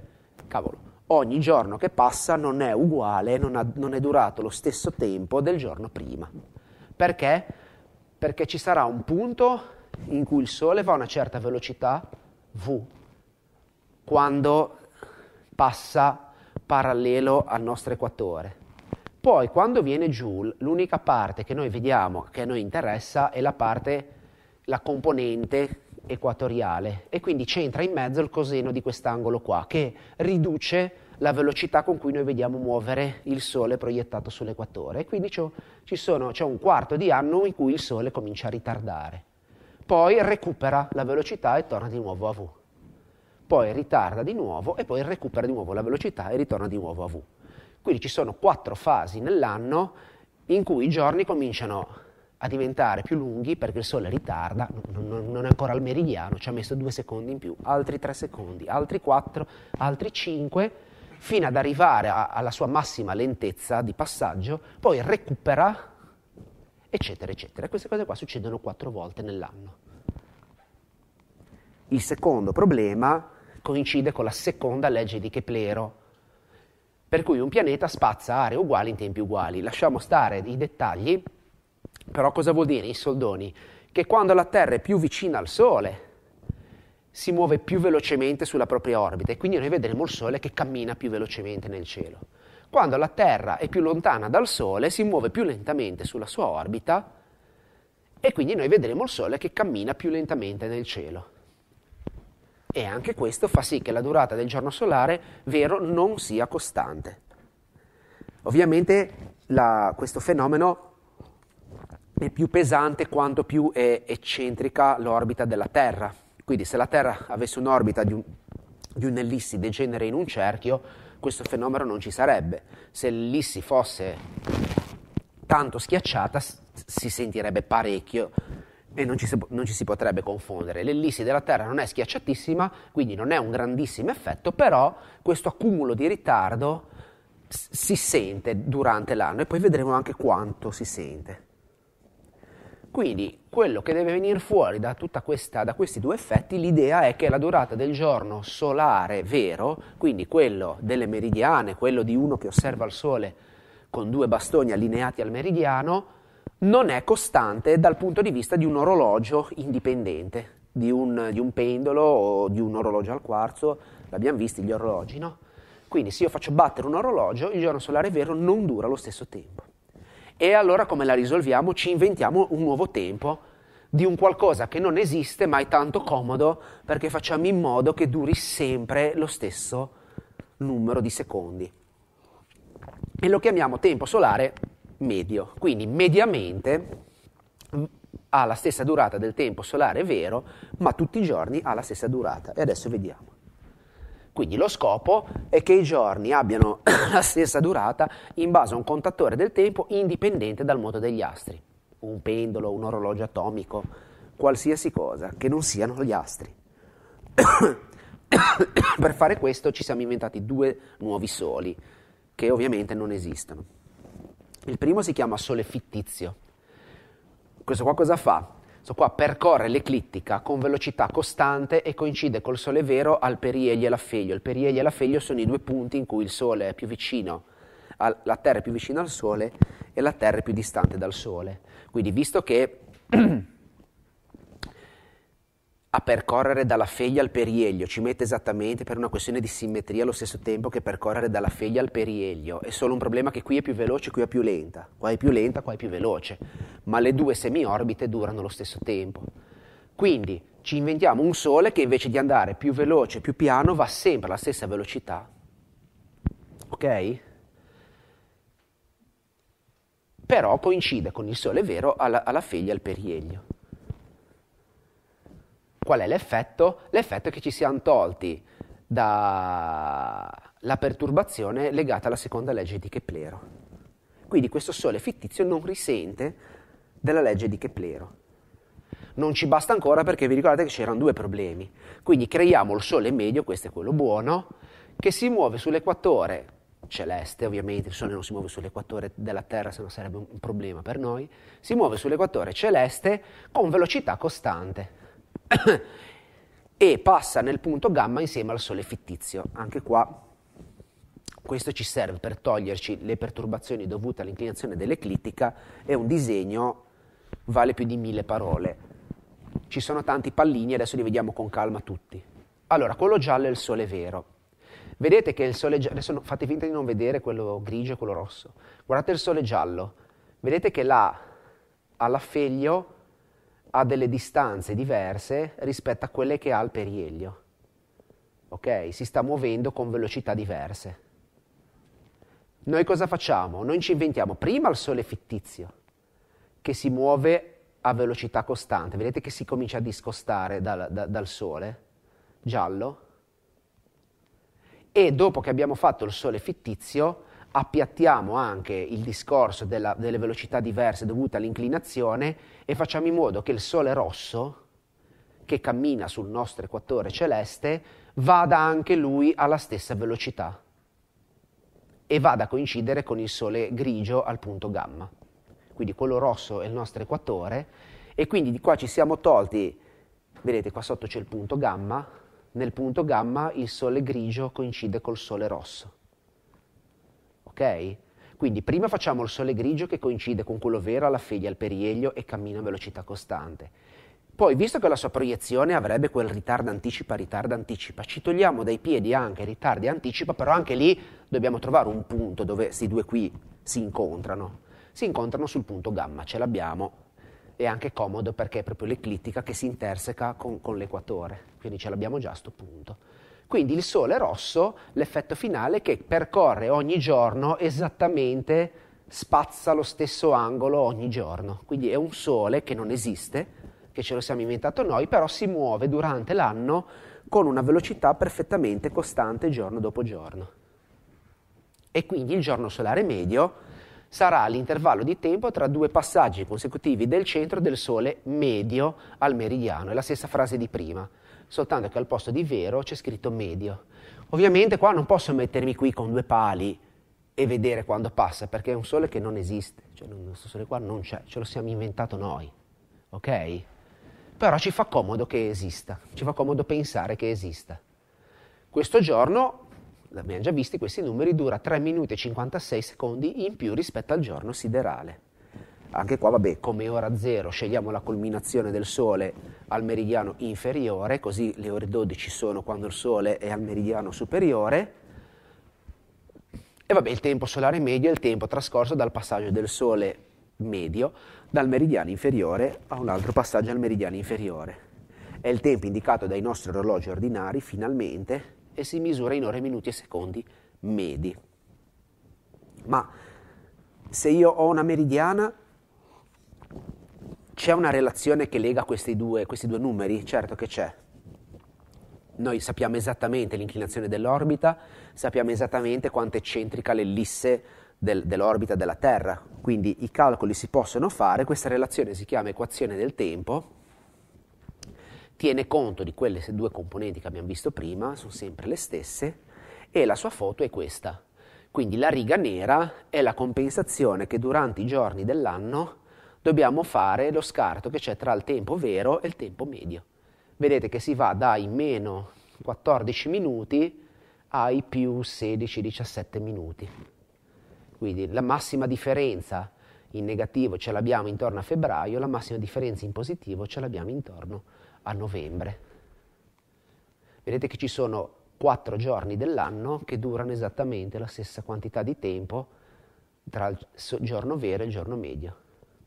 cavolo, ogni giorno che passa non è uguale, non, ha, non è durato lo stesso tempo del giorno prima. Perché? Perché ci sarà un punto in cui il Sole va a una certa velocità v, quando passa parallelo al nostro equatore. Poi quando viene giù, l'unica parte che noi vediamo, che a noi interessa, è la parte, la componente equatoriale e quindi c'entra in mezzo il coseno di quest'angolo qua che riduce la velocità con cui noi vediamo muovere il Sole proiettato sull'equatore e quindi c'è un quarto di anno in cui il Sole comincia a ritardare, poi recupera la velocità e torna di nuovo a V, poi ritarda di nuovo e poi recupera di nuovo la velocità e ritorna di nuovo a V. Quindi ci sono quattro fasi nell'anno in cui i giorni cominciano a diventare più lunghi perché il sole ritarda, non, è ancora al meridiano, ci ha messo due secondi in più, altri tre secondi, altri quattro, altri cinque, fino ad arrivare a, alla sua massima lentezza di passaggio, poi recupera, eccetera, eccetera. Queste cose qua succedono quattro volte nell'anno. Il secondo problema coincide con la seconda legge di Keplero, per cui un pianeta spazza aree uguali in tempi uguali. Lasciamo stare i dettagli però cosa vuol dire i soldoni? Che quando la Terra è più vicina al Sole, si muove più velocemente sulla propria orbita e quindi noi vedremo il Sole che cammina più velocemente nel cielo. Quando la Terra è più lontana dal Sole, si muove più lentamente sulla sua orbita e quindi noi vedremo il Sole che cammina più lentamente nel cielo. E anche questo fa sì che la durata del giorno solare vero non sia costante. Ovviamente la, questo fenomeno è più pesante quanto più è eccentrica l'orbita della Terra. Quindi se la Terra avesse un'orbita di, un, di un'ellissi degenere in un cerchio, questo fenomeno non ci sarebbe. Se l'ellissi fosse tanto schiacciata, si sentirebbe parecchio e non ci, si, non ci si potrebbe confondere. L'ellissi della Terra non è schiacciatissima, quindi non è un grandissimo effetto, però questo accumulo di ritardo si sente durante l'anno e poi vedremo anche quanto si sente. Quindi quello che deve venire fuori da, questa, da, questi due effetti, l'idea è che la durata del giorno solare vero, quindi quello delle meridiane, quello di uno che osserva il Sole con due bastoni allineati al meridiano, non è costante dal punto di vista di un orologio indipendente, di un, di un pendolo o di un orologio al quarzo, l'abbiamo visto gli orologi, no? Quindi se io faccio battere un orologio, il giorno solare vero non dura lo stesso tempo. E allora come la risolviamo? Ci inventiamo un nuovo tempo di un qualcosa che non esiste ma è tanto comodo perché facciamo in modo che duri sempre lo stesso numero di secondi. E lo chiamiamo tempo solare medio, quindi mediamente ha la stessa durata del tempo solare vero, ma tutti i giorni ha la stessa durata. E adesso vediamo. Quindi lo scopo è che i giorni abbiano la stessa durata in base a un contatore del tempo indipendente dal moto degli astri, un pendolo, un orologio atomico, qualsiasi cosa che non siano gli astri. per fare questo ci siamo inventati due nuovi soli, che ovviamente non esistono. Il primo si chiama sole fittizio. Questo qua cosa fa? Questo qua percorre l'eclittica con velocità costante e coincide col Sole vero al perielio e l'affeglio. Il perielio e l'affeglio sono i due punti in cui il Sole è più vicino, al, la Terra è più vicina al Sole e la Terra è più distante dal Sole. Quindi visto che a percorrere dalla feglia al perieglio, ci mette esattamente per una questione di simmetria allo stesso tempo che percorrere dalla feglia al perieglio, è solo un problema che qui è più veloce, qui è più lenta, qua è più lenta, qua è più veloce, ma le due semiorbite durano lo stesso tempo. Quindi ci inventiamo un Sole che invece di andare più veloce, più piano, va sempre alla stessa velocità, ok? Però coincide con il Sole vero alla, alla feglia al perieglio. Qual è l'effetto? L'effetto è che ci siamo tolti dalla perturbazione legata alla seconda legge di Keplero. Quindi questo Sole fittizio non risente della legge di Keplero. Non ci basta ancora perché vi ricordate che c'erano due problemi. Quindi creiamo il Sole medio, questo è quello buono, che si muove sull'equatore celeste, ovviamente il Sole non si muove sull'equatore della Terra, se no sarebbe un problema per noi, si muove sull'equatore celeste con velocità costante. e passa nel punto gamma insieme al Sole fittizio. Anche qua questo ci serve per toglierci le perturbazioni dovute all'inclinazione dell'eclittica e un disegno vale più di mille parole. Ci sono tanti pallini, adesso li vediamo con calma tutti. Allora, quello giallo è il Sole vero. Vedete che il sole giallo, adesso fate finta di non vedere quello grigio e quello rosso. Guardate il sole giallo. Vedete che là all'affeglio ha delle distanze diverse rispetto a quelle che ha il perielio. Ok? Si sta muovendo con velocità diverse. Noi cosa facciamo? Noi ci inventiamo prima il sole fittizio, che si muove a velocità costante. Vedete che si comincia a discostare dal, da, dal sole giallo. E dopo che abbiamo fatto il sole fittizio, appiattiamo anche il discorso della, delle velocità diverse dovute all'inclinazione e facciamo in modo che il Sole rosso, che cammina sul nostro equatore celeste, vada anche lui alla stessa velocità e vada a coincidere con il Sole grigio al punto gamma. Quindi quello rosso è il nostro equatore e quindi di qua ci siamo tolti, vedete qua sotto c'è il punto gamma, nel punto gamma il Sole grigio coincide col Sole rosso ok? Quindi prima facciamo il sole grigio che coincide con quello vero alla figlia al perieglio e cammina a velocità costante. Poi, visto che la sua proiezione avrebbe quel ritardo anticipa, ritardo anticipa, ci togliamo dai piedi anche ritardi anticipa, però anche lì dobbiamo trovare un punto dove questi due qui si incontrano. Si incontrano sul punto gamma, ce l'abbiamo, è anche comodo perché è proprio l'eclittica che si interseca con, con l'equatore, quindi ce l'abbiamo già a questo punto. Quindi il sole rosso, l'effetto finale che percorre ogni giorno esattamente, spazza lo stesso angolo ogni giorno. Quindi è un sole che non esiste, che ce lo siamo inventato noi, però si muove durante l'anno con una velocità perfettamente costante giorno dopo giorno. E quindi il giorno solare medio sarà l'intervallo di tempo tra due passaggi consecutivi del centro del Sole medio al meridiano, è la stessa frase di prima soltanto che al posto di vero c'è scritto medio. Ovviamente qua non posso mettermi qui con due pali e vedere quando passa, perché è un sole che non esiste, cioè questo sole qua non c'è, ce lo siamo inventato noi, ok? Però ci fa comodo che esista, ci fa comodo pensare che esista. Questo giorno, l'abbiamo già visto, questi numeri dura 3 minuti e 56 secondi in più rispetto al giorno siderale. Anche qua, vabbè, come ora zero scegliamo la culminazione del Sole al meridiano inferiore, così le ore 12 sono quando il Sole è al meridiano superiore. E vabbè, il tempo solare medio è il tempo trascorso dal passaggio del Sole medio dal meridiano inferiore a un altro passaggio al meridiano inferiore. È il tempo indicato dai nostri orologi ordinari, finalmente, e si misura in ore, minuti e secondi medi. Ma se io ho una meridiana c'è una relazione che lega questi due, questi due numeri? Certo che c'è. Noi sappiamo esattamente l'inclinazione dell'orbita, sappiamo esattamente quanto è centrica l'ellisse del, dell'orbita della Terra, quindi i calcoli si possono fare, questa relazione si chiama equazione del tempo, tiene conto di quelle due componenti che abbiamo visto prima, sono sempre le stesse, e la sua foto è questa. Quindi la riga nera è la compensazione che durante i giorni dell'anno dobbiamo fare lo scarto che c'è tra il tempo vero e il tempo medio. Vedete che si va dai meno 14 minuti ai più 16-17 minuti. Quindi la massima differenza in negativo ce l'abbiamo intorno a febbraio, la massima differenza in positivo ce l'abbiamo intorno a novembre. Vedete che ci sono quattro giorni dell'anno che durano esattamente la stessa quantità di tempo tra il giorno vero e il giorno medio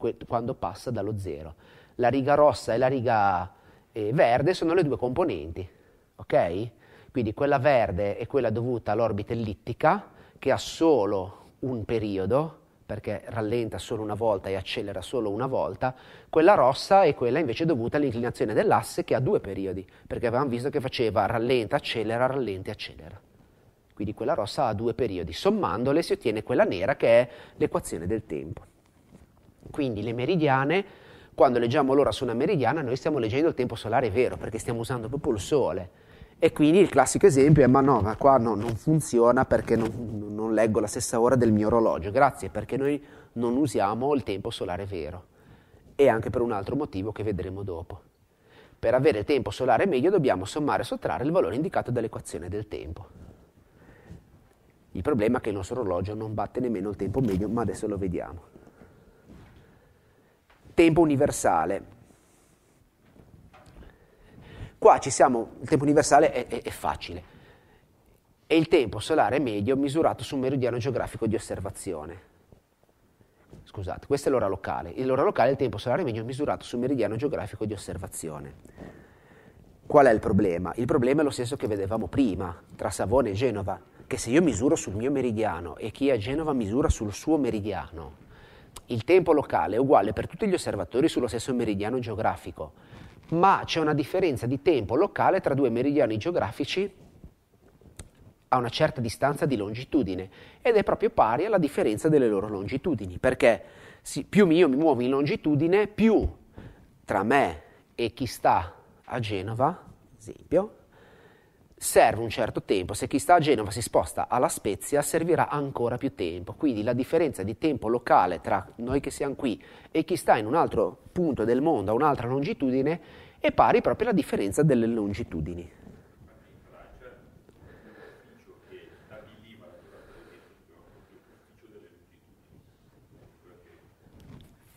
que- quando passa dallo zero. La riga rossa e la riga eh, verde sono le due componenti, ok? Quindi quella verde è quella dovuta all'orbita ellittica che ha solo un periodo, perché rallenta solo una volta e accelera solo una volta, quella rossa è quella invece dovuta all'inclinazione dell'asse che ha due periodi, perché avevamo visto che faceva rallenta, accelera, rallenta, accelera. Quindi quella rossa ha due periodi, sommandole si ottiene quella nera che è l'equazione del tempo. Quindi le meridiane, quando leggiamo l'ora su una meridiana, noi stiamo leggendo il tempo solare vero, perché stiamo usando proprio il sole. E quindi il classico esempio è: ma no, ma qua no, non funziona perché non, non, leggo la stessa ora del mio orologio. Grazie, perché noi non usiamo il tempo solare vero. E anche per un altro motivo che vedremo dopo. Per avere tempo solare medio dobbiamo sommare e sottrarre il valore indicato dall'equazione del tempo. Il problema è che il nostro orologio non batte nemmeno il tempo medio, ma adesso lo vediamo tempo universale. Qua ci siamo, il tempo universale è, è, è facile, è il tempo solare medio misurato su un meridiano geografico di osservazione. Scusate, questa è l'ora locale. L'ora locale è il tempo solare medio misurato su un meridiano geografico di osservazione. Qual è il problema? Il problema è lo stesso che vedevamo prima, tra Savona e Genova, che se io misuro sul mio meridiano e chi a Genova misura sul suo meridiano, il tempo locale è uguale per tutti gli osservatori sullo stesso meridiano geografico, ma c'è una differenza di tempo locale tra due meridiani geografici a una certa distanza di longitudine ed è proprio pari alla differenza delle loro longitudini, perché più io mi muovo in longitudine, più tra me e chi sta a Genova, ad esempio, serve un certo tempo, se chi sta a Genova si sposta alla Spezia servirà ancora più tempo, quindi la differenza di tempo locale tra noi che siamo qui e chi sta in un altro punto del mondo a un'altra longitudine è pari proprio alla differenza delle longitudini.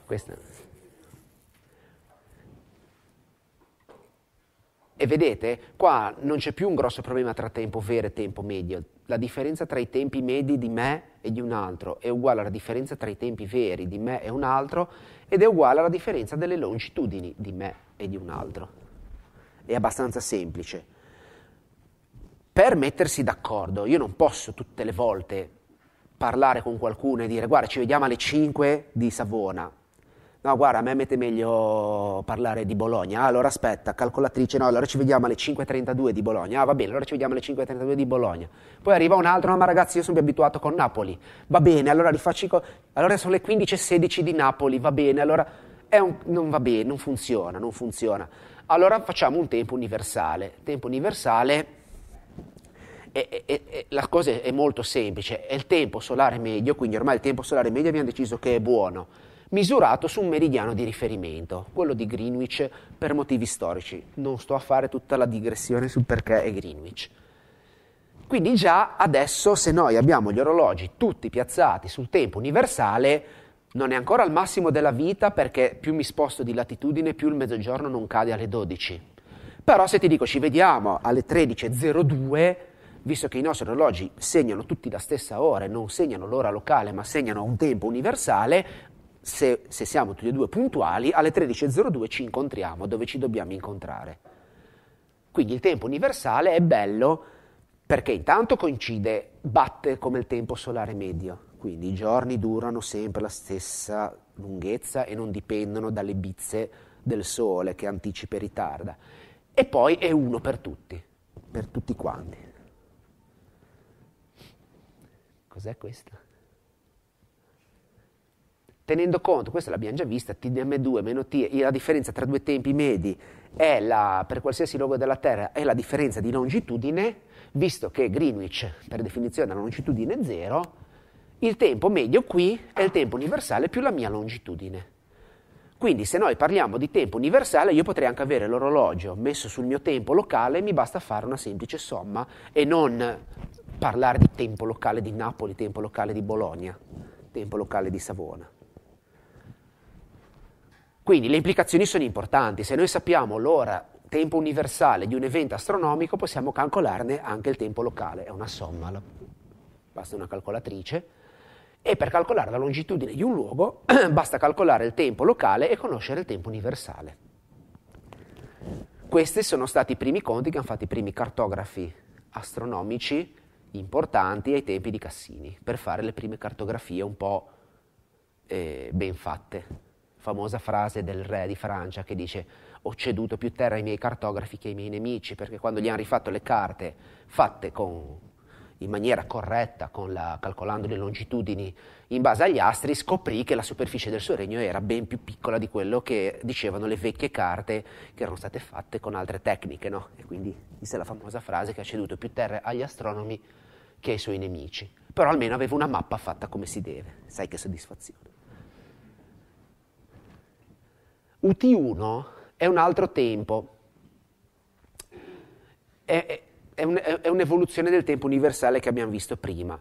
Questa E vedete, qua non c'è più un grosso problema tra tempo vero e tempo medio. La differenza tra i tempi medi di me e di un altro è uguale alla differenza tra i tempi veri di me e un altro ed è uguale alla differenza delle longitudini di me e di un altro. È abbastanza semplice. Per mettersi d'accordo, io non posso tutte le volte parlare con qualcuno e dire guarda ci vediamo alle 5 di Savona, no guarda, a me mette meglio parlare di Bologna, ah, allora aspetta, calcolatrice, no, allora ci vediamo alle 5.32 di Bologna, ah va bene, allora ci vediamo alle 5.32 di Bologna. Poi arriva un altro, no ma ragazzi io sono più abituato con Napoli, va bene, allora rifaccio, co- allora sono le 15.16 di Napoli, va bene, allora un, non va bene, non funziona, non funziona. Allora facciamo un tempo universale, tempo universale... è, e, e, la cosa è molto semplice, è il tempo solare medio, quindi ormai il tempo solare medio abbiamo deciso che è buono misurato su un meridiano di riferimento, quello di Greenwich per motivi storici. Non sto a fare tutta la digressione sul perché è Greenwich. Quindi già adesso se noi abbiamo gli orologi tutti piazzati sul tempo universale, non è ancora al massimo della vita perché più mi sposto di latitudine più il mezzogiorno non cade alle 12. Però se ti dico ci vediamo alle 13.02, visto che i nostri orologi segnano tutti la stessa ora e non segnano l'ora locale ma segnano un tempo universale, se, se siamo tutti e due puntuali, alle 13.02 ci incontriamo dove ci dobbiamo incontrare. Quindi il tempo universale è bello perché intanto coincide, batte come il tempo solare medio, quindi i giorni durano sempre la stessa lunghezza e non dipendono dalle bizze del sole che anticipa e ritarda. E poi è uno per tutti, per tutti quanti. Cos'è questo? tenendo conto, questa l'abbiamo già vista, TDM2 meno T, la differenza tra due tempi medi è la, per qualsiasi luogo della Terra è la differenza di longitudine, visto che Greenwich per definizione ha la longitudine 0, il tempo medio qui è il tempo universale più la mia longitudine. Quindi se noi parliamo di tempo universale, io potrei anche avere l'orologio messo sul mio tempo locale e mi basta fare una semplice somma e non parlare di tempo locale di Napoli, tempo locale di Bologna, tempo locale di Savona. Quindi le implicazioni sono importanti, se noi sappiamo l'ora tempo universale di un evento astronomico possiamo calcolarne anche il tempo locale, è una somma, basta una calcolatrice, e per calcolare la longitudine di un luogo basta calcolare il tempo locale e conoscere il tempo universale. Questi sono stati i primi conti che hanno fatto i primi cartografi astronomici importanti ai tempi di Cassini, per fare le prime cartografie un po' eh, ben fatte famosa frase del re di Francia che dice ho ceduto più terra ai miei cartografi che ai miei nemici, perché quando gli hanno rifatto le carte fatte con, in maniera corretta, la, calcolando le longitudini in base agli astri, scoprì che la superficie del suo regno era ben più piccola di quello che dicevano le vecchie carte che erano state fatte con altre tecniche, no? E quindi disse la famosa frase che ha ceduto più terra agli astronomi che ai suoi nemici. Però almeno aveva una mappa fatta come si deve, sai che soddisfazione. UT1 è un altro tempo, è, è, un, è un'evoluzione del tempo universale che abbiamo visto prima.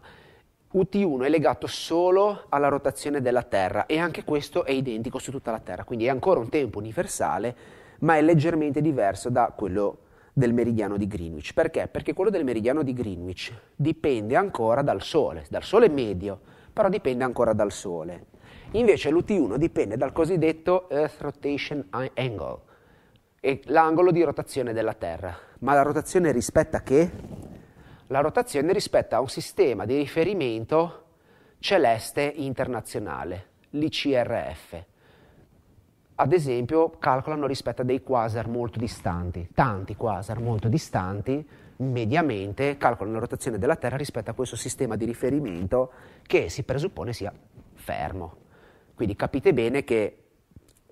UT1 è legato solo alla rotazione della Terra e anche questo è identico su tutta la Terra, quindi è ancora un tempo universale, ma è leggermente diverso da quello del meridiano di Greenwich. Perché? Perché quello del meridiano di Greenwich dipende ancora dal Sole, dal Sole medio, però dipende ancora dal Sole. Invece l'UT1 dipende dal cosiddetto Earth Rotation Angle, l'angolo di rotazione della Terra. Ma la rotazione rispetta che? La rotazione rispetta a un sistema di riferimento celeste internazionale, l'ICRF. Ad esempio, calcolano rispetto a dei quasar molto distanti, tanti quasar molto distanti, mediamente calcolano la rotazione della Terra rispetto a questo sistema di riferimento che si presuppone sia fermo. Quindi capite bene che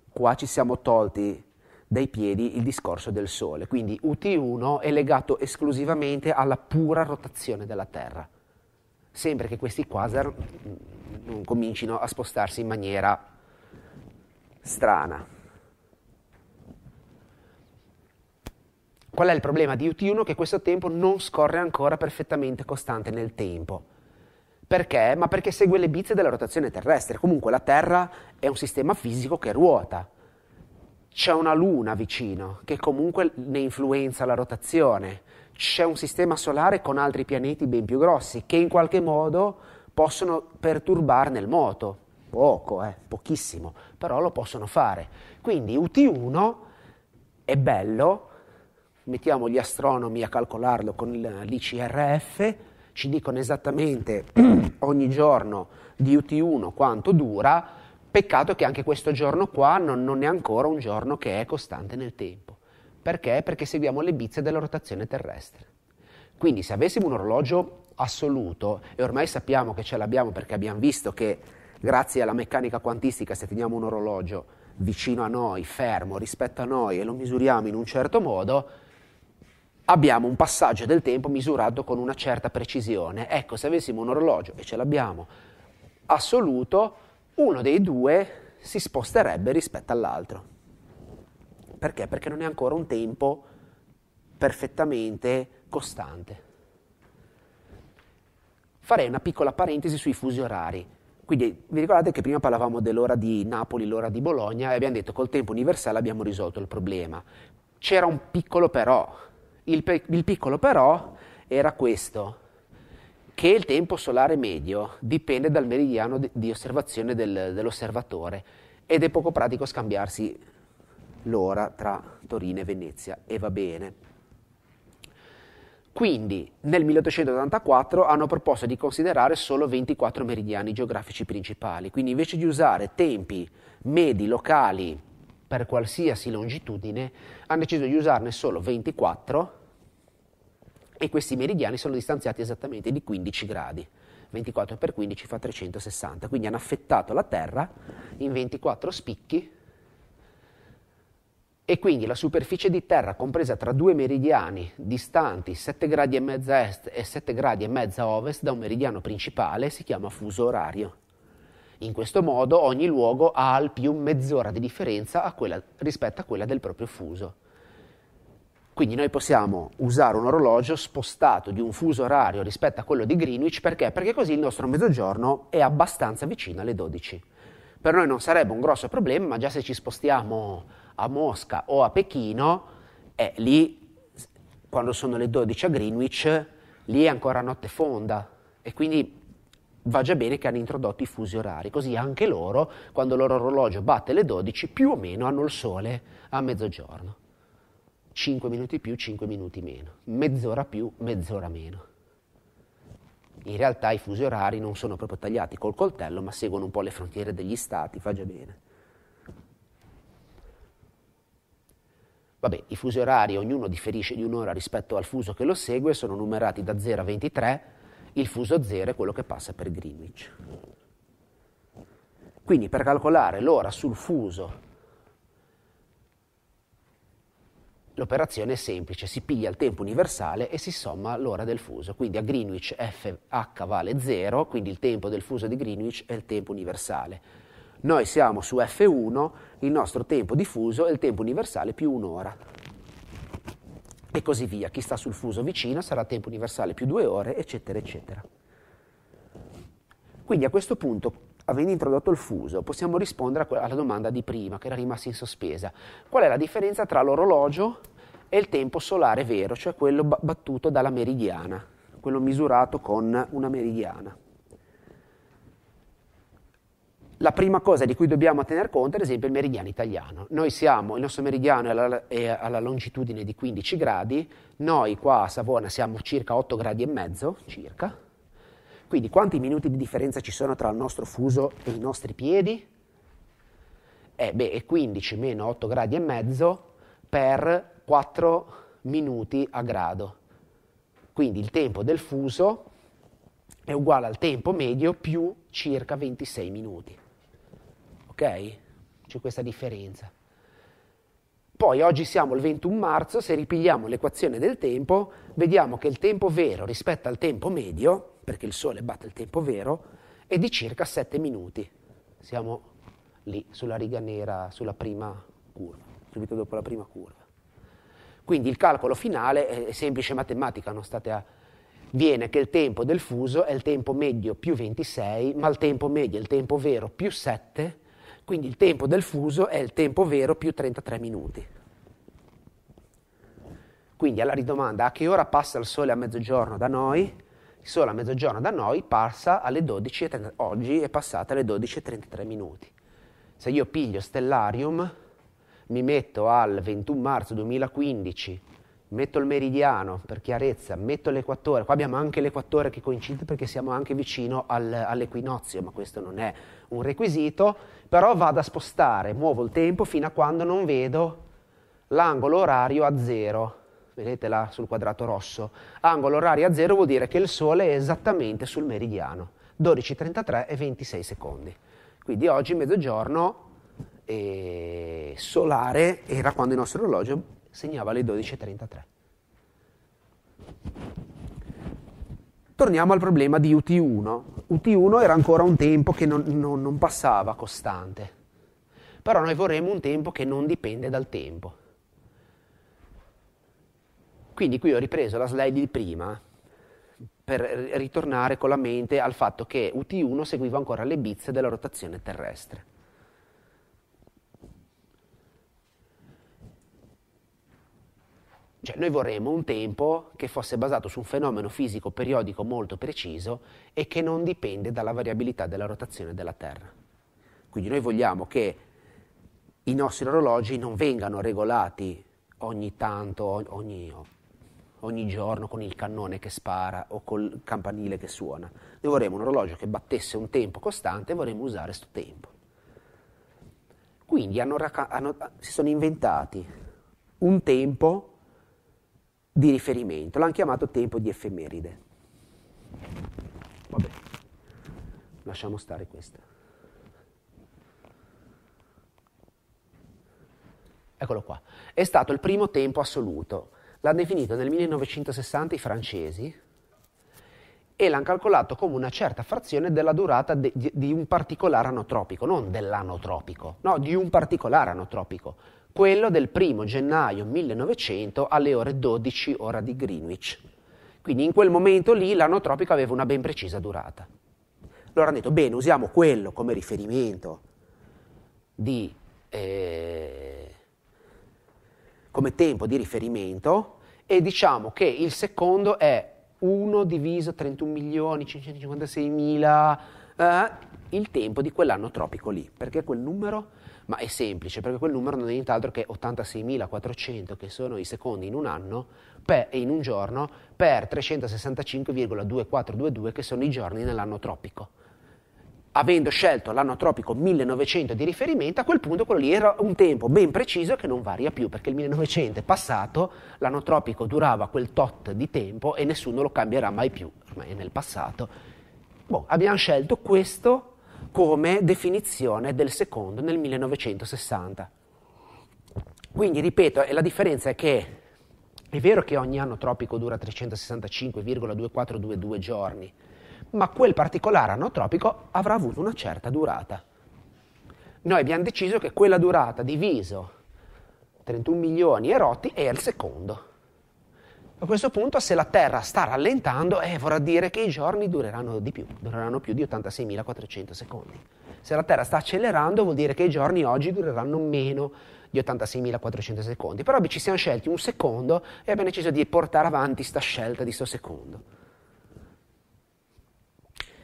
qua ci siamo tolti dai piedi il discorso del Sole. Quindi UT1 è legato esclusivamente alla pura rotazione della Terra. Sempre che questi quasar non comincino a spostarsi in maniera strana. Qual è il problema di UT1? Che questo tempo non scorre ancora perfettamente costante nel tempo. Perché? Ma perché segue le bizze della rotazione terrestre. Comunque la Terra è un sistema fisico che ruota. C'è una luna vicino che comunque ne influenza la rotazione. C'è un sistema solare con altri pianeti ben più grossi che in qualche modo possono perturbarne il moto. Poco, eh, pochissimo, però lo possono fare. Quindi UT1 è bello, mettiamo gli astronomi a calcolarlo con l'ICRF, ci dicono esattamente ogni giorno di UT1 quanto dura, peccato che anche questo giorno qua non, non è ancora un giorno che è costante nel tempo. Perché? Perché seguiamo le bizze della rotazione terrestre. Quindi se avessimo un orologio assoluto, e ormai sappiamo che ce l'abbiamo perché abbiamo visto che grazie alla meccanica quantistica se teniamo un orologio vicino a noi, fermo rispetto a noi e lo misuriamo in un certo modo, abbiamo un passaggio del tempo misurato con una certa precisione. Ecco, se avessimo un orologio e ce l'abbiamo assoluto, uno dei due si sposterebbe rispetto all'altro. Perché? Perché non è ancora un tempo perfettamente costante. Farei una piccola parentesi sui fusi orari. Quindi vi ricordate che prima parlavamo dell'ora di Napoli, l'ora di Bologna e abbiamo detto che col tempo universale abbiamo risolto il problema. C'era un piccolo però, il, pe- il piccolo però era questo, che il tempo solare medio dipende dal meridiano di, di osservazione del, dell'osservatore ed è poco pratico scambiarsi l'ora tra Torino e Venezia e va bene. Quindi nel 1884 hanno proposto di considerare solo 24 meridiani geografici principali, quindi invece di usare tempi medi locali per qualsiasi longitudine, hanno deciso di usarne solo 24 e questi meridiani sono distanziati esattamente di 15 gradi. 24 per 15 fa 360, quindi hanno affettato la Terra in 24 spicchi e quindi la superficie di Terra compresa tra due meridiani distanti 7 gradi e mezza est e 7 gradi e mezza ovest da un meridiano principale si chiama fuso orario. In questo modo ogni luogo ha al più mezz'ora di differenza a quella, rispetto a quella del proprio fuso. Quindi noi possiamo usare un orologio spostato di un fuso orario rispetto a quello di Greenwich perché? Perché così il nostro mezzogiorno è abbastanza vicino alle 12. Per noi non sarebbe un grosso problema, ma già se ci spostiamo a Mosca o a Pechino, eh, lì quando sono le 12 a Greenwich, lì è ancora notte fonda e quindi va già bene che hanno introdotto i fusi orari, così anche loro, quando il loro orologio batte le 12, più o meno hanno il sole a mezzogiorno. 5 minuti più, 5 minuti meno, mezz'ora più, mezz'ora meno. In realtà i fusi orari non sono proprio tagliati col coltello, ma seguono un po' le frontiere degli stati, fa già bene. Vabbè, i fusi orari, ognuno differisce di un'ora rispetto al fuso che lo segue, sono numerati da 0 a 23, il fuso 0 è quello che passa per Greenwich. Quindi per calcolare l'ora sul fuso L'operazione è semplice, si piglia il tempo universale e si somma l'ora del fuso. Quindi a Greenwich FH vale 0, quindi il tempo del fuso di Greenwich è il tempo universale. Noi siamo su F1, il nostro tempo di fuso è il tempo universale più un'ora. E così via, chi sta sul fuso vicino sarà tempo universale più due ore, eccetera, eccetera. Quindi a questo punto, avendo introdotto il fuso, possiamo rispondere alla domanda di prima, che era rimasta in sospesa. Qual è la differenza tra l'orologio è il tempo solare vero, cioè quello battuto dalla meridiana, quello misurato con una meridiana. La prima cosa di cui dobbiamo tener conto, è ad esempio, il meridiano italiano. Noi siamo, il nostro meridiano è alla, è alla longitudine di 15 gradi, noi qua a Savona siamo circa 8 gradi e mezzo, circa. Quindi quanti minuti di differenza ci sono tra il nostro fuso e i nostri piedi? Eh beh, è 15 meno 8 gradi e mezzo per 4 minuti a grado. Quindi il tempo del fuso è uguale al tempo medio più circa 26 minuti. Ok? C'è questa differenza. Poi oggi siamo il 21 marzo, se ripigliamo l'equazione del tempo, vediamo che il tempo vero rispetto al tempo medio, perché il Sole batte il tempo vero, è di circa 7 minuti. Siamo lì, sulla riga nera, sulla prima curva, subito dopo la prima curva. Quindi il calcolo finale è semplice matematica, non state a... Viene che il tempo del fuso è il tempo medio più 26, ma il tempo medio è il tempo vero più 7, quindi il tempo del fuso è il tempo vero più 33 minuti. Quindi alla ridomanda a che ora passa il sole a mezzogiorno da noi? Il sole a mezzogiorno da noi passa alle 12.30, oggi è passata alle 12.33 minuti. Se io piglio Stellarium, mi metto al 21 marzo 2015, metto il meridiano per chiarezza, metto l'equatore, qua abbiamo anche l'equatore che coincide perché siamo anche vicino al, all'equinozio, ma questo non è un requisito, però vado a spostare, muovo il tempo fino a quando non vedo l'angolo orario a zero. Vedete là sul quadrato rosso, angolo orario a zero vuol dire che il Sole è esattamente sul meridiano, 12.33 e 26 secondi. Quindi oggi mezzogiorno eh, solare era quando il nostro orologio segnava le 12.33. Torniamo al problema di UT1. UT1 era ancora un tempo che non, non, non passava costante, però noi vorremmo un tempo che non dipende dal tempo. Quindi qui ho ripreso la slide di prima per ritornare con la mente al fatto che UT1 seguiva ancora le bizze della rotazione terrestre. Cioè, noi vorremmo un tempo che fosse basato su un fenomeno fisico periodico molto preciso e che non dipende dalla variabilità della rotazione della Terra. Quindi noi vogliamo che i nostri orologi non vengano regolati ogni tanto, ogni, ogni giorno con il cannone che spara o col campanile che suona. Noi vorremmo un orologio che battesse un tempo costante e vorremmo usare questo tempo. Quindi hanno, hanno, si sono inventati un tempo di riferimento, l'hanno chiamato tempo di effemeride. Vabbè, lasciamo stare questa. Eccolo qua. È stato il primo tempo assoluto. L'hanno definito nel 1960 i francesi e l'hanno calcolato come una certa frazione della durata de, di, di un particolare anotropico, non dell'anotropico, no, di un particolare anotropico quello del 1 gennaio 1900 alle ore 12 ora di Greenwich. Quindi in quel momento lì l'anno tropico aveva una ben precisa durata. Allora hanno detto, bene, usiamo quello come riferimento di, eh, come tempo di riferimento e diciamo che il secondo è 1 diviso 31.556.000 eh, il tempo di quell'anno tropico lì, perché quel numero ma è semplice perché quel numero non è nient'altro che 86.400 che sono i secondi in un anno per, e in un giorno per 365,2422 che sono i giorni nell'anno tropico. Avendo scelto l'anno tropico 1900 di riferimento, a quel punto quello lì era un tempo ben preciso che non varia più, perché il 1900 è passato, l'anno tropico durava quel tot di tempo e nessuno lo cambierà mai più, ormai è nel passato. Bon, abbiamo scelto questo come definizione del secondo nel 1960. Quindi, ripeto, la differenza è che è vero che ogni anno tropico dura 365,2422 giorni, ma quel particolare anno tropico avrà avuto una certa durata. Noi abbiamo deciso che quella durata diviso 31 milioni erotti è il secondo. A questo punto, se la Terra sta rallentando, eh, vorrà dire che i giorni dureranno di più, dureranno più di 86.400 secondi. Se la Terra sta accelerando, vuol dire che i giorni oggi dureranno meno di 86.400 secondi. Però ci siamo scelti un secondo e abbiamo deciso di portare avanti questa scelta di sto secondo.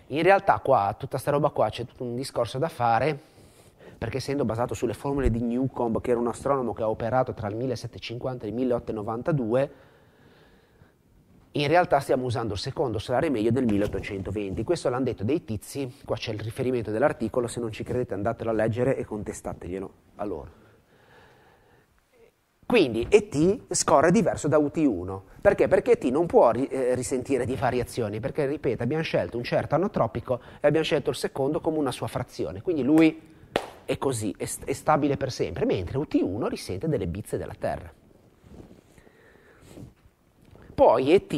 In realtà qua, tutta sta roba qua, c'è tutto un discorso da fare perché essendo basato sulle formule di Newcomb, che era un astronomo che ha operato tra il 1750 e il 1892, in realtà stiamo usando il secondo solare medio del 1820. Questo l'hanno detto dei tizi, qua c'è il riferimento dell'articolo, se non ci credete andatelo a leggere e contestateglielo a loro. Quindi ET scorre diverso da UT1. Perché? Perché ET non può eh, risentire di variazioni, perché ripeto, abbiamo scelto un certo anotropico e abbiamo scelto il secondo come una sua frazione. Quindi lui è così, è, st- è stabile per sempre, mentre UT1 risente delle bizze della Terra. Poi ET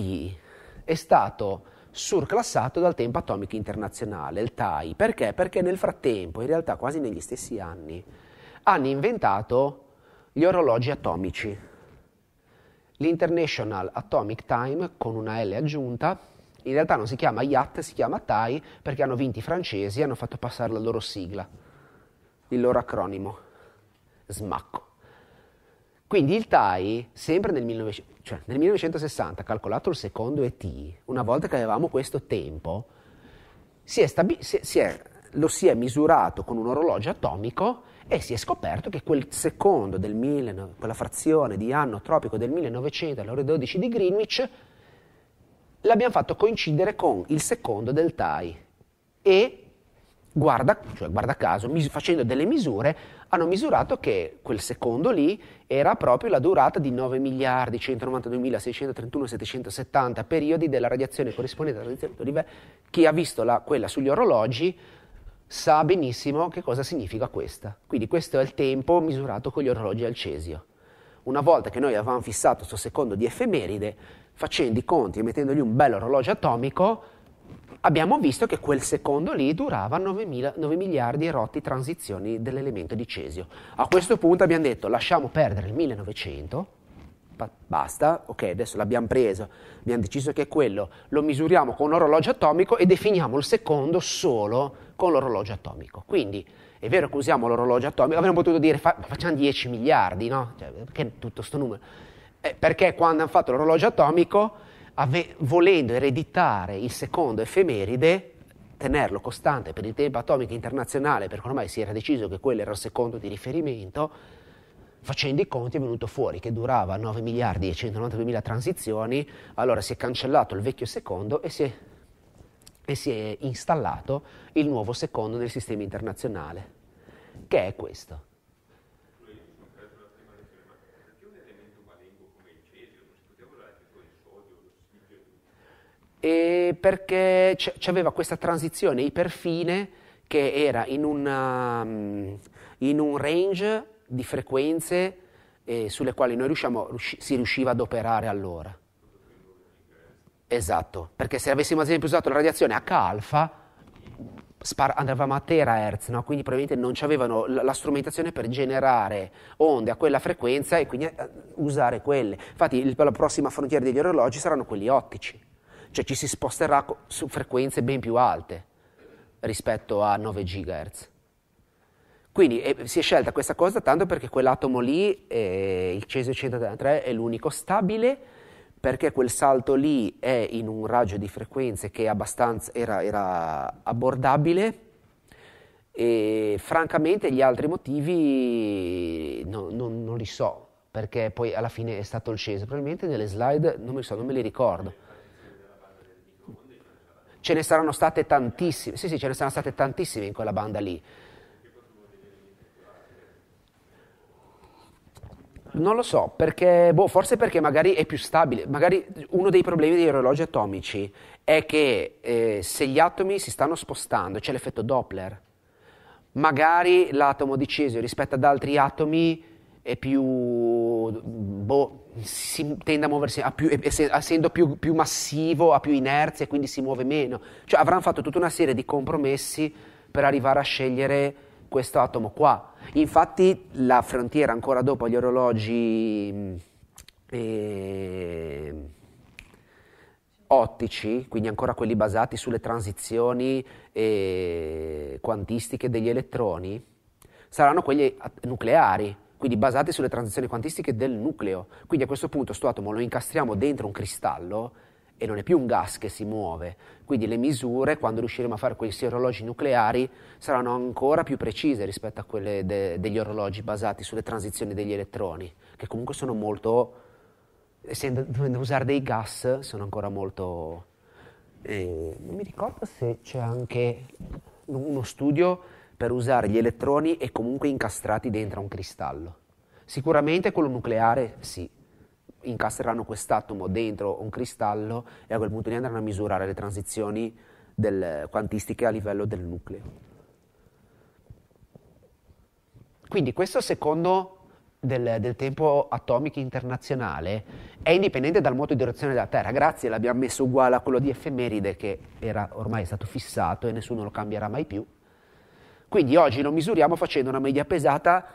è stato surclassato dal tempo atomico internazionale, il TAI. Perché? Perché nel frattempo, in realtà quasi negli stessi anni, hanno inventato gli orologi atomici. L'International Atomic Time, con una L aggiunta, in realtà non si chiama IAT, si chiama TAI perché hanno vinto i francesi e hanno fatto passare la loro sigla, il loro acronimo, smacco. Quindi il TAI, sempre nel 1900 cioè, nel 1960, calcolato il secondo ET, una volta che avevamo questo tempo, si è stabi- si, si è, lo si è misurato con un orologio atomico e si è scoperto che quel secondo del 19, quella frazione di anno tropico del 1900 alle ore 12 di Greenwich l'abbiamo fatto coincidere con il secondo del TAI e guarda, cioè guarda caso, mis- facendo delle misure hanno misurato che quel secondo lì era proprio la durata di 9 miliardi 192.631.770 periodi della radiazione corrispondente alla radiazione solare. Chi ha visto la, quella sugli orologi sa benissimo che cosa significa questa. Quindi questo è il tempo misurato con gli orologi al cesio. Una volta che noi avevamo fissato questo secondo di effemeride, facendo i conti e mettendogli un bel orologio atomico, abbiamo visto che quel secondo lì durava 9, mila, 9 miliardi e rotti transizioni dell'elemento di cesio. A questo punto abbiamo detto lasciamo perdere il 1900, basta, ok, adesso l'abbiamo preso, abbiamo deciso che è quello, lo misuriamo con un orologio atomico e definiamo il secondo solo con l'orologio atomico. Quindi è vero che usiamo l'orologio atomico, avremmo potuto dire fa, facciamo 10 miliardi, no? Cioè, perché tutto questo numero? Eh, perché quando hanno fatto l'orologio atomico ave- volendo ereditare il secondo efemeride, tenerlo costante per il tempo atomico internazionale, perché ormai si era deciso che quello era il secondo di riferimento, facendo i conti è venuto fuori che durava 9 miliardi e 192 mila transizioni, allora si è cancellato il vecchio secondo e si è, e si è installato il nuovo secondo nel sistema internazionale, che è questo. e perché c'aveva questa transizione iperfine che era in, una, um, in un range di frequenze eh, sulle quali noi riusciamo, si riusciva ad operare allora. Esatto, perché se avessimo ad esempio usato la radiazione H-alfa spar- andavamo a terahertz, no? quindi probabilmente non c'avevano la, la, strumentazione per generare onde a quella frequenza e quindi eh, usare quelle. Infatti il, la prossima frontiera degli orologi saranno quelli ottici cioè ci si sposterà su frequenze ben più alte rispetto a 9 GHz. Quindi eh, si è scelta questa cosa tanto perché quell'atomo lì, eh, il cesio 133, è l'unico stabile, perché quel salto lì è in un raggio di frequenze che era, era abbordabile e francamente gli altri motivi no, no, non li so, perché poi alla fine è stato il cesio, probabilmente nelle slide non, so, non me li ricordo ce ne saranno state tantissime, sì sì ce ne saranno state tantissime in quella banda lì. Non lo so, perché, boh, forse perché magari è più stabile. Magari uno dei problemi degli orologi atomici è che eh, se gli atomi si stanno spostando, c'è l'effetto Doppler. Magari l'atomo di Cesio rispetto ad altri atomi è più boh, si tende a muoversi a più, essendo più, più, massivo, ha più inerzia e quindi si muove meno. Cioè avranno fatto tutta una serie di compromessi per arrivare a scegliere questo atomo qua. Infatti la frontiera ancora dopo gli orologi eh, ottici, quindi ancora quelli basati sulle transizioni eh, quantistiche degli elettroni, saranno quelli nucleari quindi basate sulle transizioni quantistiche del nucleo. Quindi a questo punto sto atomo lo incastriamo dentro un cristallo e non è più un gas che si muove. Quindi le misure, quando riusciremo a fare questi orologi nucleari, saranno ancora più precise rispetto a quelle de- degli orologi basati sulle transizioni degli elettroni, che comunque sono molto, essendo dovendo usare dei gas, sono ancora molto... Eh, non mi ricordo se c'è anche uno studio per usare gli elettroni e comunque incastrati dentro a un cristallo. Sicuramente quello nucleare sì, incastreranno quest'atomo dentro un cristallo e a quel punto lì andranno a misurare le transizioni del, quantistiche a livello del nucleo. Quindi questo secondo del, del, tempo atomico internazionale è indipendente dal moto di direzione della Terra. Grazie, l'abbiamo messo uguale a quello di effemeride che era ormai stato fissato e nessuno lo cambierà mai più. Quindi oggi lo misuriamo facendo una media pesata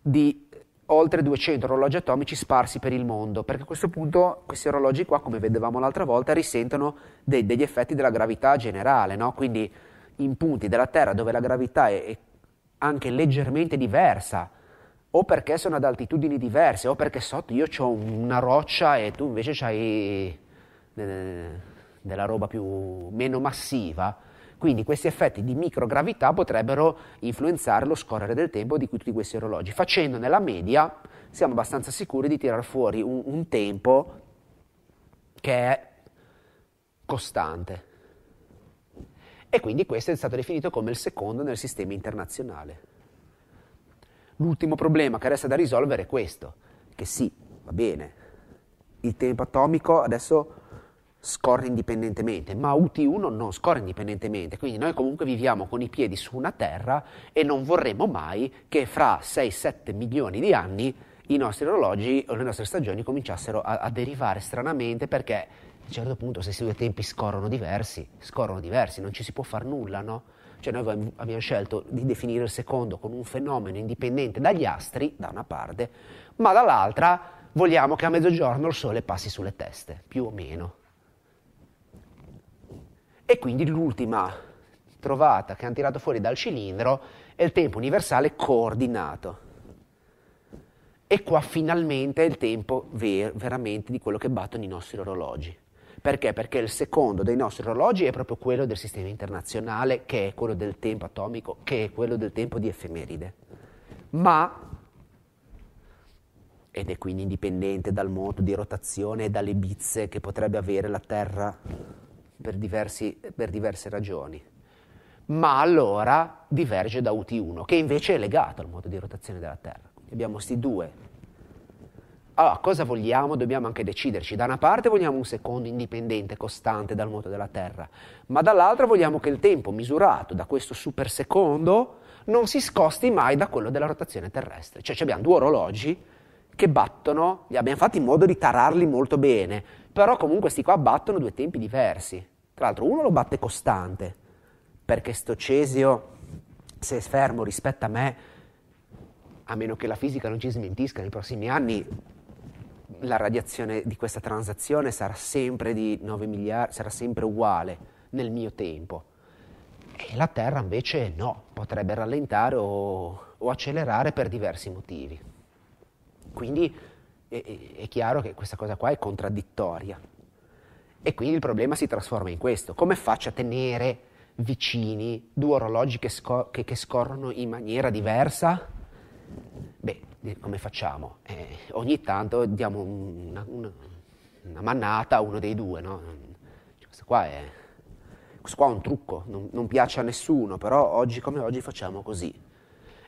di oltre 200 orologi atomici sparsi per il mondo, perché a questo punto questi orologi qua, come vedevamo l'altra volta, risentono de- degli effetti della gravità generale, no? quindi in punti della Terra dove la gravità è, è anche leggermente diversa, o perché sono ad altitudini diverse, o perché sotto io ho una roccia e tu invece hai eh, della roba più, meno massiva, quindi questi effetti di microgravità potrebbero influenzare lo scorrere del tempo di tutti questi orologi. Facendo nella media siamo abbastanza sicuri di tirar fuori un, un tempo che è costante. E quindi questo è stato definito come il secondo nel sistema internazionale. L'ultimo problema che resta da risolvere è questo, che sì, va bene, il tempo atomico adesso scorre indipendentemente, ma UT1 non scorre indipendentemente, quindi noi comunque viviamo con i piedi su una terra e non vorremmo mai che fra 6-7 milioni di anni i nostri orologi o le nostre stagioni cominciassero a, a derivare stranamente perché a un certo punto se questi due tempi scorrono diversi, scorrono diversi, non ci si può fare nulla, no? Cioè noi abbiamo scelto di definire il secondo con un fenomeno indipendente dagli astri, da una parte, ma dall'altra vogliamo che a mezzogiorno il sole passi sulle teste, più o meno. E quindi l'ultima trovata che hanno tirato fuori dal cilindro è il tempo universale coordinato. E qua finalmente è il tempo ver- veramente di quello che battono i nostri orologi. Perché? Perché il secondo dei nostri orologi è proprio quello del sistema internazionale, che è quello del tempo atomico, che è quello del tempo di effemeride. Ma, ed è quindi indipendente dal moto di rotazione e dalle bizze che potrebbe avere la Terra per, diversi, per diverse ragioni, ma allora diverge da UT1, che invece è legato al modo di rotazione della Terra. abbiamo questi due. Allora, cosa vogliamo? Dobbiamo anche deciderci. Da una parte vogliamo un secondo indipendente, costante dal moto della Terra, ma dall'altra vogliamo che il tempo misurato da questo supersecondo non si scosti mai da quello della rotazione terrestre. Cioè abbiamo due orologi che battono, li abbiamo fatti in modo di tararli molto bene, però comunque questi qua battono due tempi diversi. Tra l'altro uno lo batte costante, perché sto Cesio, se è fermo rispetto a me, a meno che la fisica non ci smentisca nei prossimi anni, la radiazione di questa transazione sarà sempre di 9 miliardi, sarà sempre uguale nel mio tempo. E la Terra invece no, potrebbe rallentare o, o accelerare per diversi motivi. Quindi e, è chiaro che questa cosa qua è contraddittoria. E quindi il problema si trasforma in questo. Come faccio a tenere vicini due orologi che, scor- che, che scorrono in maniera diversa? Beh, eh, come facciamo? Eh, ogni tanto diamo una, una, una, mannata a uno dei due, no? Cioè, questo qua è, questo qua è un trucco, non, non, piace a nessuno, però oggi come oggi facciamo così.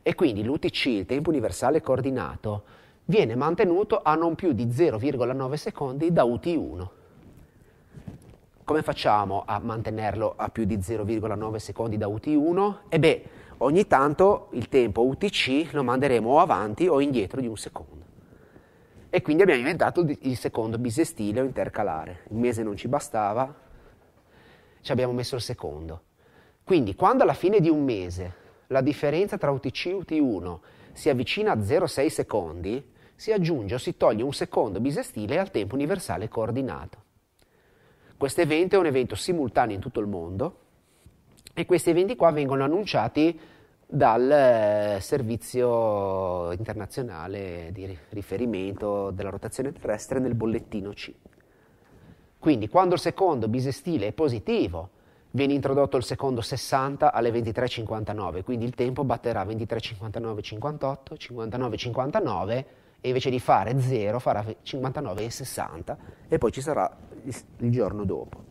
E quindi l'UTC, il tempo universale coordinato, viene mantenuto a non più di 0,9 secondi da UT1. Come facciamo a mantenerlo a più di 0,9 secondi da UT1? E eh ogni tanto il tempo UTC lo manderemo o avanti o indietro di un secondo. E quindi abbiamo inventato il secondo bisestile o intercalare. Il mese non ci bastava, ci abbiamo messo il secondo. Quindi quando alla fine di un mese la differenza tra UTC e UT1 si avvicina a 0,6 secondi, si aggiunge o si toglie un secondo bisestile al tempo universale coordinato. Questo evento è un evento simultaneo in tutto il mondo e questi eventi qua vengono annunciati dal eh, servizio internazionale di riferimento della rotazione terrestre nel bollettino C. Quindi quando il secondo bisestile è positivo, viene introdotto il secondo 60 alle 23.59, quindi il tempo batterà 23.59.58, 59.59 e invece di fare 0 farà 59,60 e poi ci sarà il giorno dopo.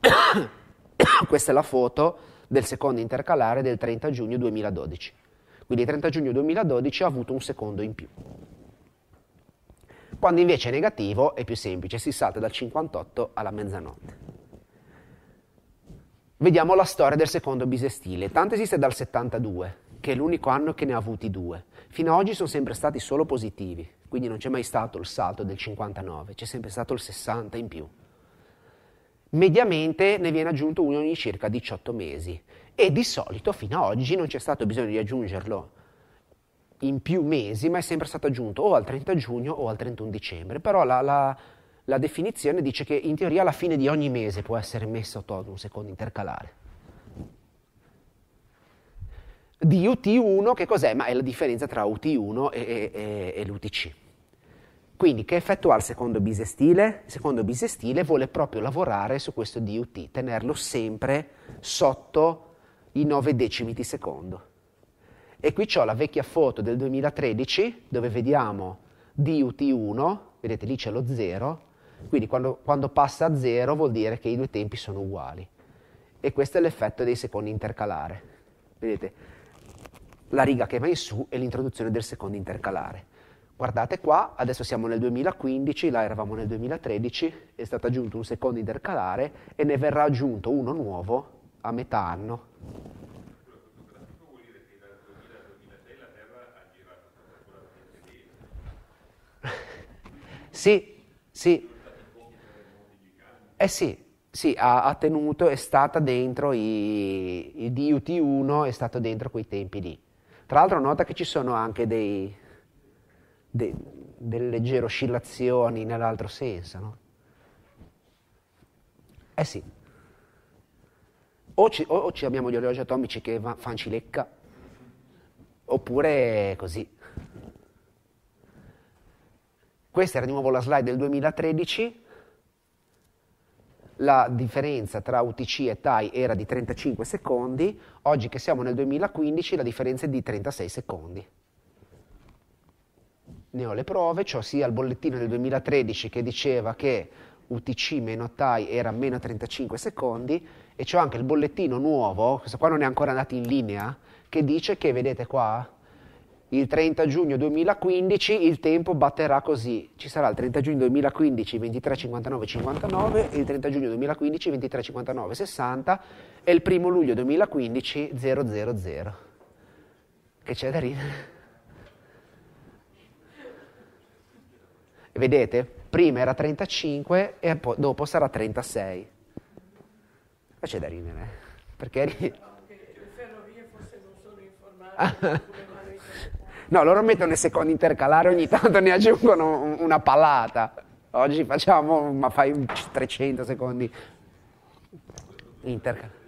Questa è la foto del secondo intercalare del 30 giugno 2012. Quindi il 30 giugno 2012 ha avuto un secondo in più. Quando invece è negativo è più semplice, si salta dal 58 alla mezzanotte. Vediamo la storia del secondo bisestile. Tanto esiste dal 72, che è l'unico anno che ne ha avuti due. Fino ad oggi sono sempre stati solo positivi, quindi non c'è mai stato il salto del 59, c'è sempre stato il 60 in più. Mediamente ne viene aggiunto uno ogni circa 18 mesi e di solito fino ad oggi non c'è stato bisogno di aggiungerlo in più mesi, ma è sempre stato aggiunto o al 30 giugno o al 31 dicembre. Però la, la, la definizione dice che in teoria alla fine di ogni mese può essere messo tolto un secondo intercalare di UT1, che cos'è? Ma è la differenza tra UT1 e, e, e l'UTC. Quindi che effetto ha il secondo bisestile? Il secondo bisestile vuole proprio lavorare su questo DUT, tenerlo sempre sotto i 9 decimi di secondo. E qui ho la vecchia foto del 2013 dove vediamo DUT1, vedete lì c'è lo 0, quindi quando, quando passa a 0 vuol dire che i due tempi sono uguali. E questo è l'effetto dei secondi intercalare. Vedete, la riga che va in su è l'introduzione del secondo intercalare. Guardate qua, adesso siamo nel 2015, là eravamo nel 2013, è stato aggiunto un secondo intercalare e ne verrà aggiunto uno nuovo a metà anno. Sì, sì. Eh sì, sì, ha, ha tenuto, è stata dentro i, i DUT1, è stato dentro quei tempi lì. Tra l'altro nota che ci sono anche dei, de, delle leggere oscillazioni nell'altro senso, no? Eh sì. O, ci, o ci abbiamo gli orologi atomici che fanno cilecca, oppure così. Questa era di nuovo la slide del 2013 la differenza tra UTC e TAI era di 35 secondi, oggi che siamo nel 2015 la differenza è di 36 secondi. Ne ho le prove, cioè sia il bollettino del 2013 che diceva che UTC meno TAI era meno 35 secondi e c'ho anche il bollettino nuovo, questo qua non è ancora andato in linea, che dice che, vedete qua, il 30 giugno 2015 il tempo batterà così, ci sarà il 30 giugno 2015 23,59,59, 59, il 30 giugno 2015 23,59,60 60 e il 1 luglio 2015 000. Che c'è da ridere? Vedete? Prima era 35 e dopo sarà 36. Ma c'è da ridere, perché... Le ferrovie forse non sono informate. No, loro mettono il secondo intercalare, ogni tanto ne aggiungono una palata. Oggi facciamo, ma fai 300 secondi. Intercalare.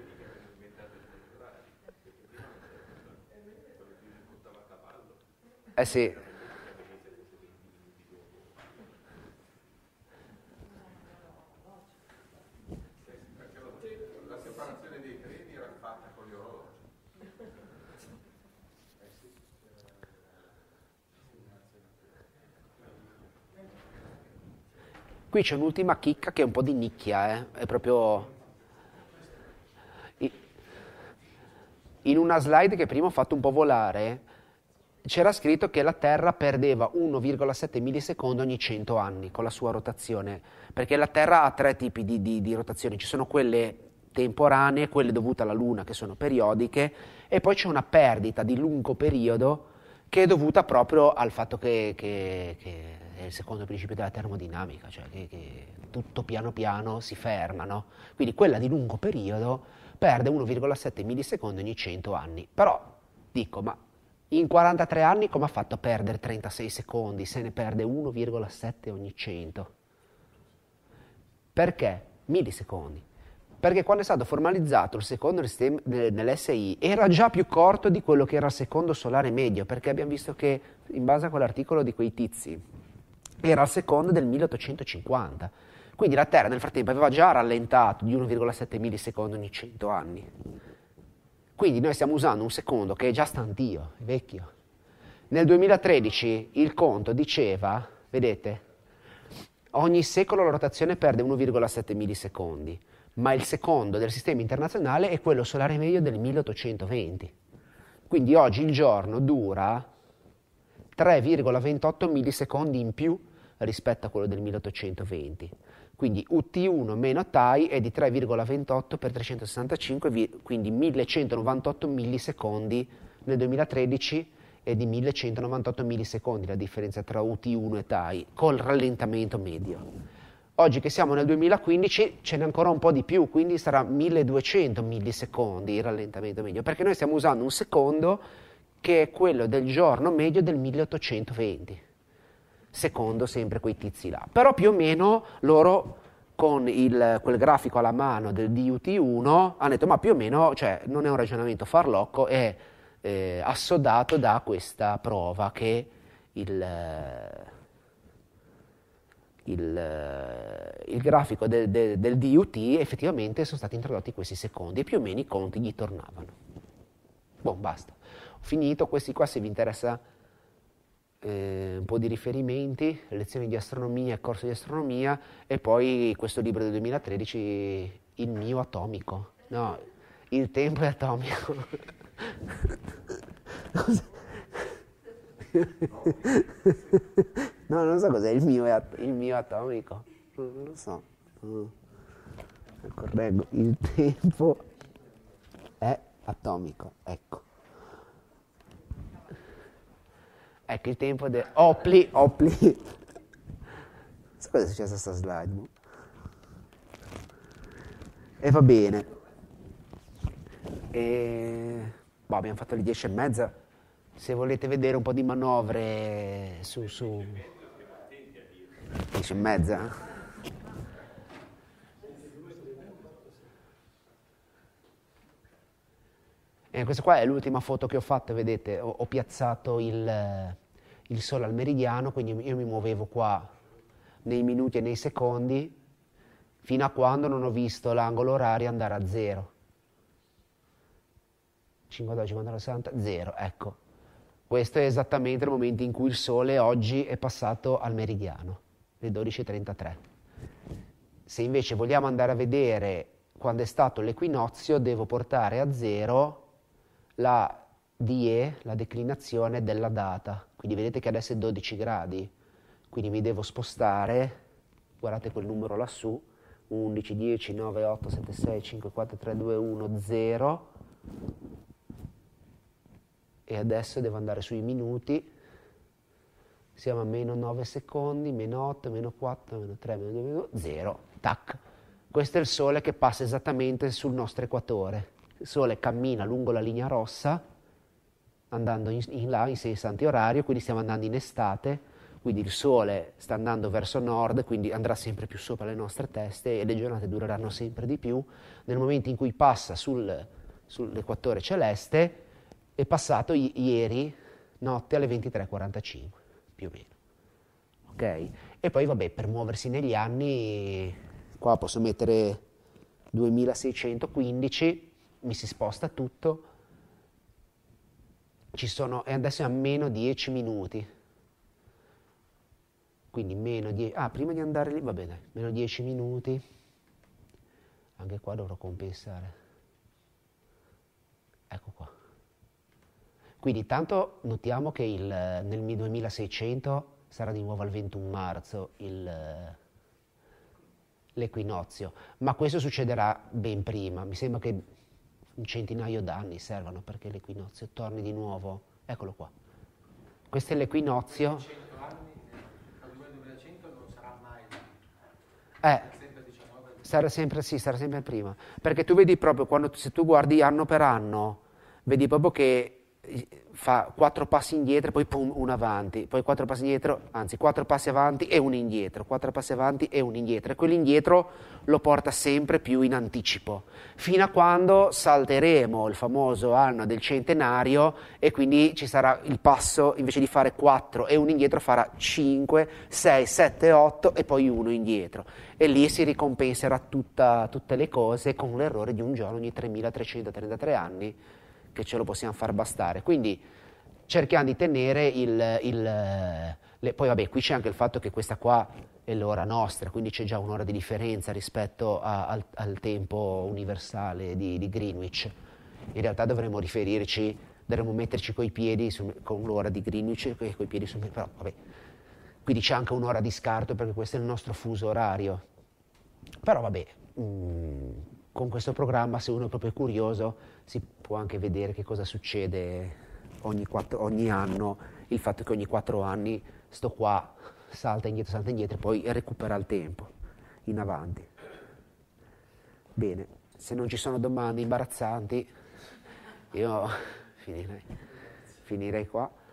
Eh sì, Qui c'è un'ultima chicca che è un po' di nicchia, eh? è proprio... In una slide che prima ho fatto un po' volare, c'era scritto che la Terra perdeva 1,7 millisecondi ogni 100 anni con la sua rotazione, perché la Terra ha tre tipi di, di, di rotazioni, ci sono quelle temporanee, quelle dovute alla Luna che sono periodiche, e poi c'è una perdita di lungo periodo che è dovuta proprio al fatto che, che, che è il secondo principio della termodinamica, cioè che, che tutto piano piano si ferma, no? Quindi quella di lungo periodo perde 1,7 millisecondi ogni 100 anni. Però dico, ma in 43 anni come ha fatto a perdere 36 secondi se ne perde 1,7 ogni 100? Perché? Millisecondi. Perché quando è stato formalizzato il secondo nell'SI era già più corto di quello che era il secondo solare medio, perché abbiamo visto che in base a quell'articolo di quei tizi era la seconda del 1850. Quindi la Terra nel frattempo aveva già rallentato di 1,7 millisecondi ogni 100 anni. Quindi noi stiamo usando un secondo che è già stantio, è vecchio. Nel 2013 il conto diceva, vedete, ogni secolo la rotazione perde 1,7 millisecondi, ma il secondo del sistema internazionale è quello solare medio del 1820. Quindi oggi il giorno dura 3,28 millisecondi in più rispetto a quello del 1820. Quindi UT1 meno TAI è di 3,28 x 365, quindi 1198 millisecondi nel 2013 e di 1198 millisecondi la differenza tra UT1 e TAI, col rallentamento medio. Oggi che siamo nel 2015 ce n'è ancora un po' di più, quindi sarà 1200 millisecondi il rallentamento medio, perché noi stiamo usando un secondo che è quello del giorno medio del 1820, secondo sempre quei tizi là. Però più o meno loro con il, quel grafico alla mano del DUT1 hanno detto ma più o meno cioè, non è un ragionamento farlocco, è eh, assodato da questa prova che il, eh, il, eh, il grafico del, del, del DUT effettivamente sono stati introdotti questi secondi e più o meno i conti gli tornavano. Buon, basta. Finito, questi qua se vi interessa eh, un po' di riferimenti, lezioni di astronomia, corso di astronomia e poi questo libro del 2013, Il mio atomico. No, il tempo è atomico. no, non so cos'è il mio, at- il mio atomico. Non lo so. Correggo, ecco, il tempo è atomico, ecco. Ecco il tempo del Opli, Opli. Sai cosa è successo a sta slide? E va bene. E... Boh, abbiamo fatto le 10 e mezza. Se volete vedere un po' di manovre su... su... 10 e mezza? Eh, questa qua è l'ultima foto che ho fatto, vedete, ho, ho piazzato il, eh, il, sole al meridiano, quindi io mi muovevo qua nei minuti e nei secondi, fino a quando non ho visto l'angolo orario andare a zero. 52, 59, 60, 0, ecco. Questo è esattamente il momento in cui il sole oggi è passato al meridiano, le 12.33. Se invece vogliamo andare a vedere quando è stato l'equinozio, devo portare a zero la DE, la declinazione della data. Quindi vedete che adesso è 12 gradi, quindi mi devo spostare, guardate quel numero lassù, 11, 10, 9, 8, 7, 6, 5, 4, 3, 2, 1, 0. E adesso devo andare sui minuti. Siamo a meno 9 secondi, meno 8, meno 4, meno 3, meno 2, meno 0. Tac. Questo è il Sole che passa esattamente sul nostro equatore il Sole cammina lungo la linea rossa, andando in, in là in senso antiorario, quindi stiamo andando in estate, quindi il Sole sta andando verso nord, quindi andrà sempre più sopra le nostre teste e le giornate dureranno sempre di più. Nel momento in cui passa sul, sull'equatore celeste, è passato i- ieri notte alle 23.45, più o meno. Okay? E poi, vabbè, per muoversi negli anni, qua posso mettere 2615 mi si sposta tutto, ci sono, e adesso è a meno 10 minuti. Quindi meno 10, ah prima di andare lì, va bene, meno 10 minuti, anche qua dovrò compensare. Ecco qua. Quindi tanto notiamo che il, nel 2600 sarà di nuovo al 21 marzo il, l'equinozio, ma questo succederà ben prima, mi sembra che un centinaio d'anni servono perché l'equinozio torni di nuovo. Eccolo qua. Questo è l'equinozio. 100 anni, eh, nel 2100 non sarà mai. Eh, diciamo, sarà sempre, sì, sarà sempre prima. Perché tu vedi proprio, quando, se tu guardi anno per anno, vedi proprio che fa quattro passi indietro, poi pum, un avanti, poi quattro passi indietro, anzi quattro passi avanti e un indietro, quattro passi avanti e un indietro, e quell'indietro lo porta sempre più in anticipo, fino a quando salteremo il famoso anno del centenario e quindi ci sarà il passo, invece di fare quattro e un indietro, farà 5, 6, 7, 8 e poi uno indietro. E lì si ricompenserà tutta, tutte le cose con l'errore di un giorno ogni 3333 anni che ce lo possiamo far bastare. Quindi cerchiamo di tenere il... il le, poi vabbè, qui c'è anche il fatto che questa qua è l'ora nostra, quindi c'è già un'ora di differenza rispetto a, al, al, tempo universale di, di, Greenwich. In realtà dovremmo riferirci, dovremmo metterci coi piedi su, con l'ora di Greenwich e coi piedi su... però vabbè. Quindi c'è anche un'ora di scarto perché questo è il nostro fuso orario. Però vabbè, mh, mm, con questo programma se uno è proprio curioso si può anche vedere che cosa succede ogni, quattro, ogni anno, il fatto che ogni quattro anni sto qua salta indietro, salta indietro e poi recupera il tempo in avanti. Bene, se non ci sono domande imbarazzanti, io finirei, finirei qua.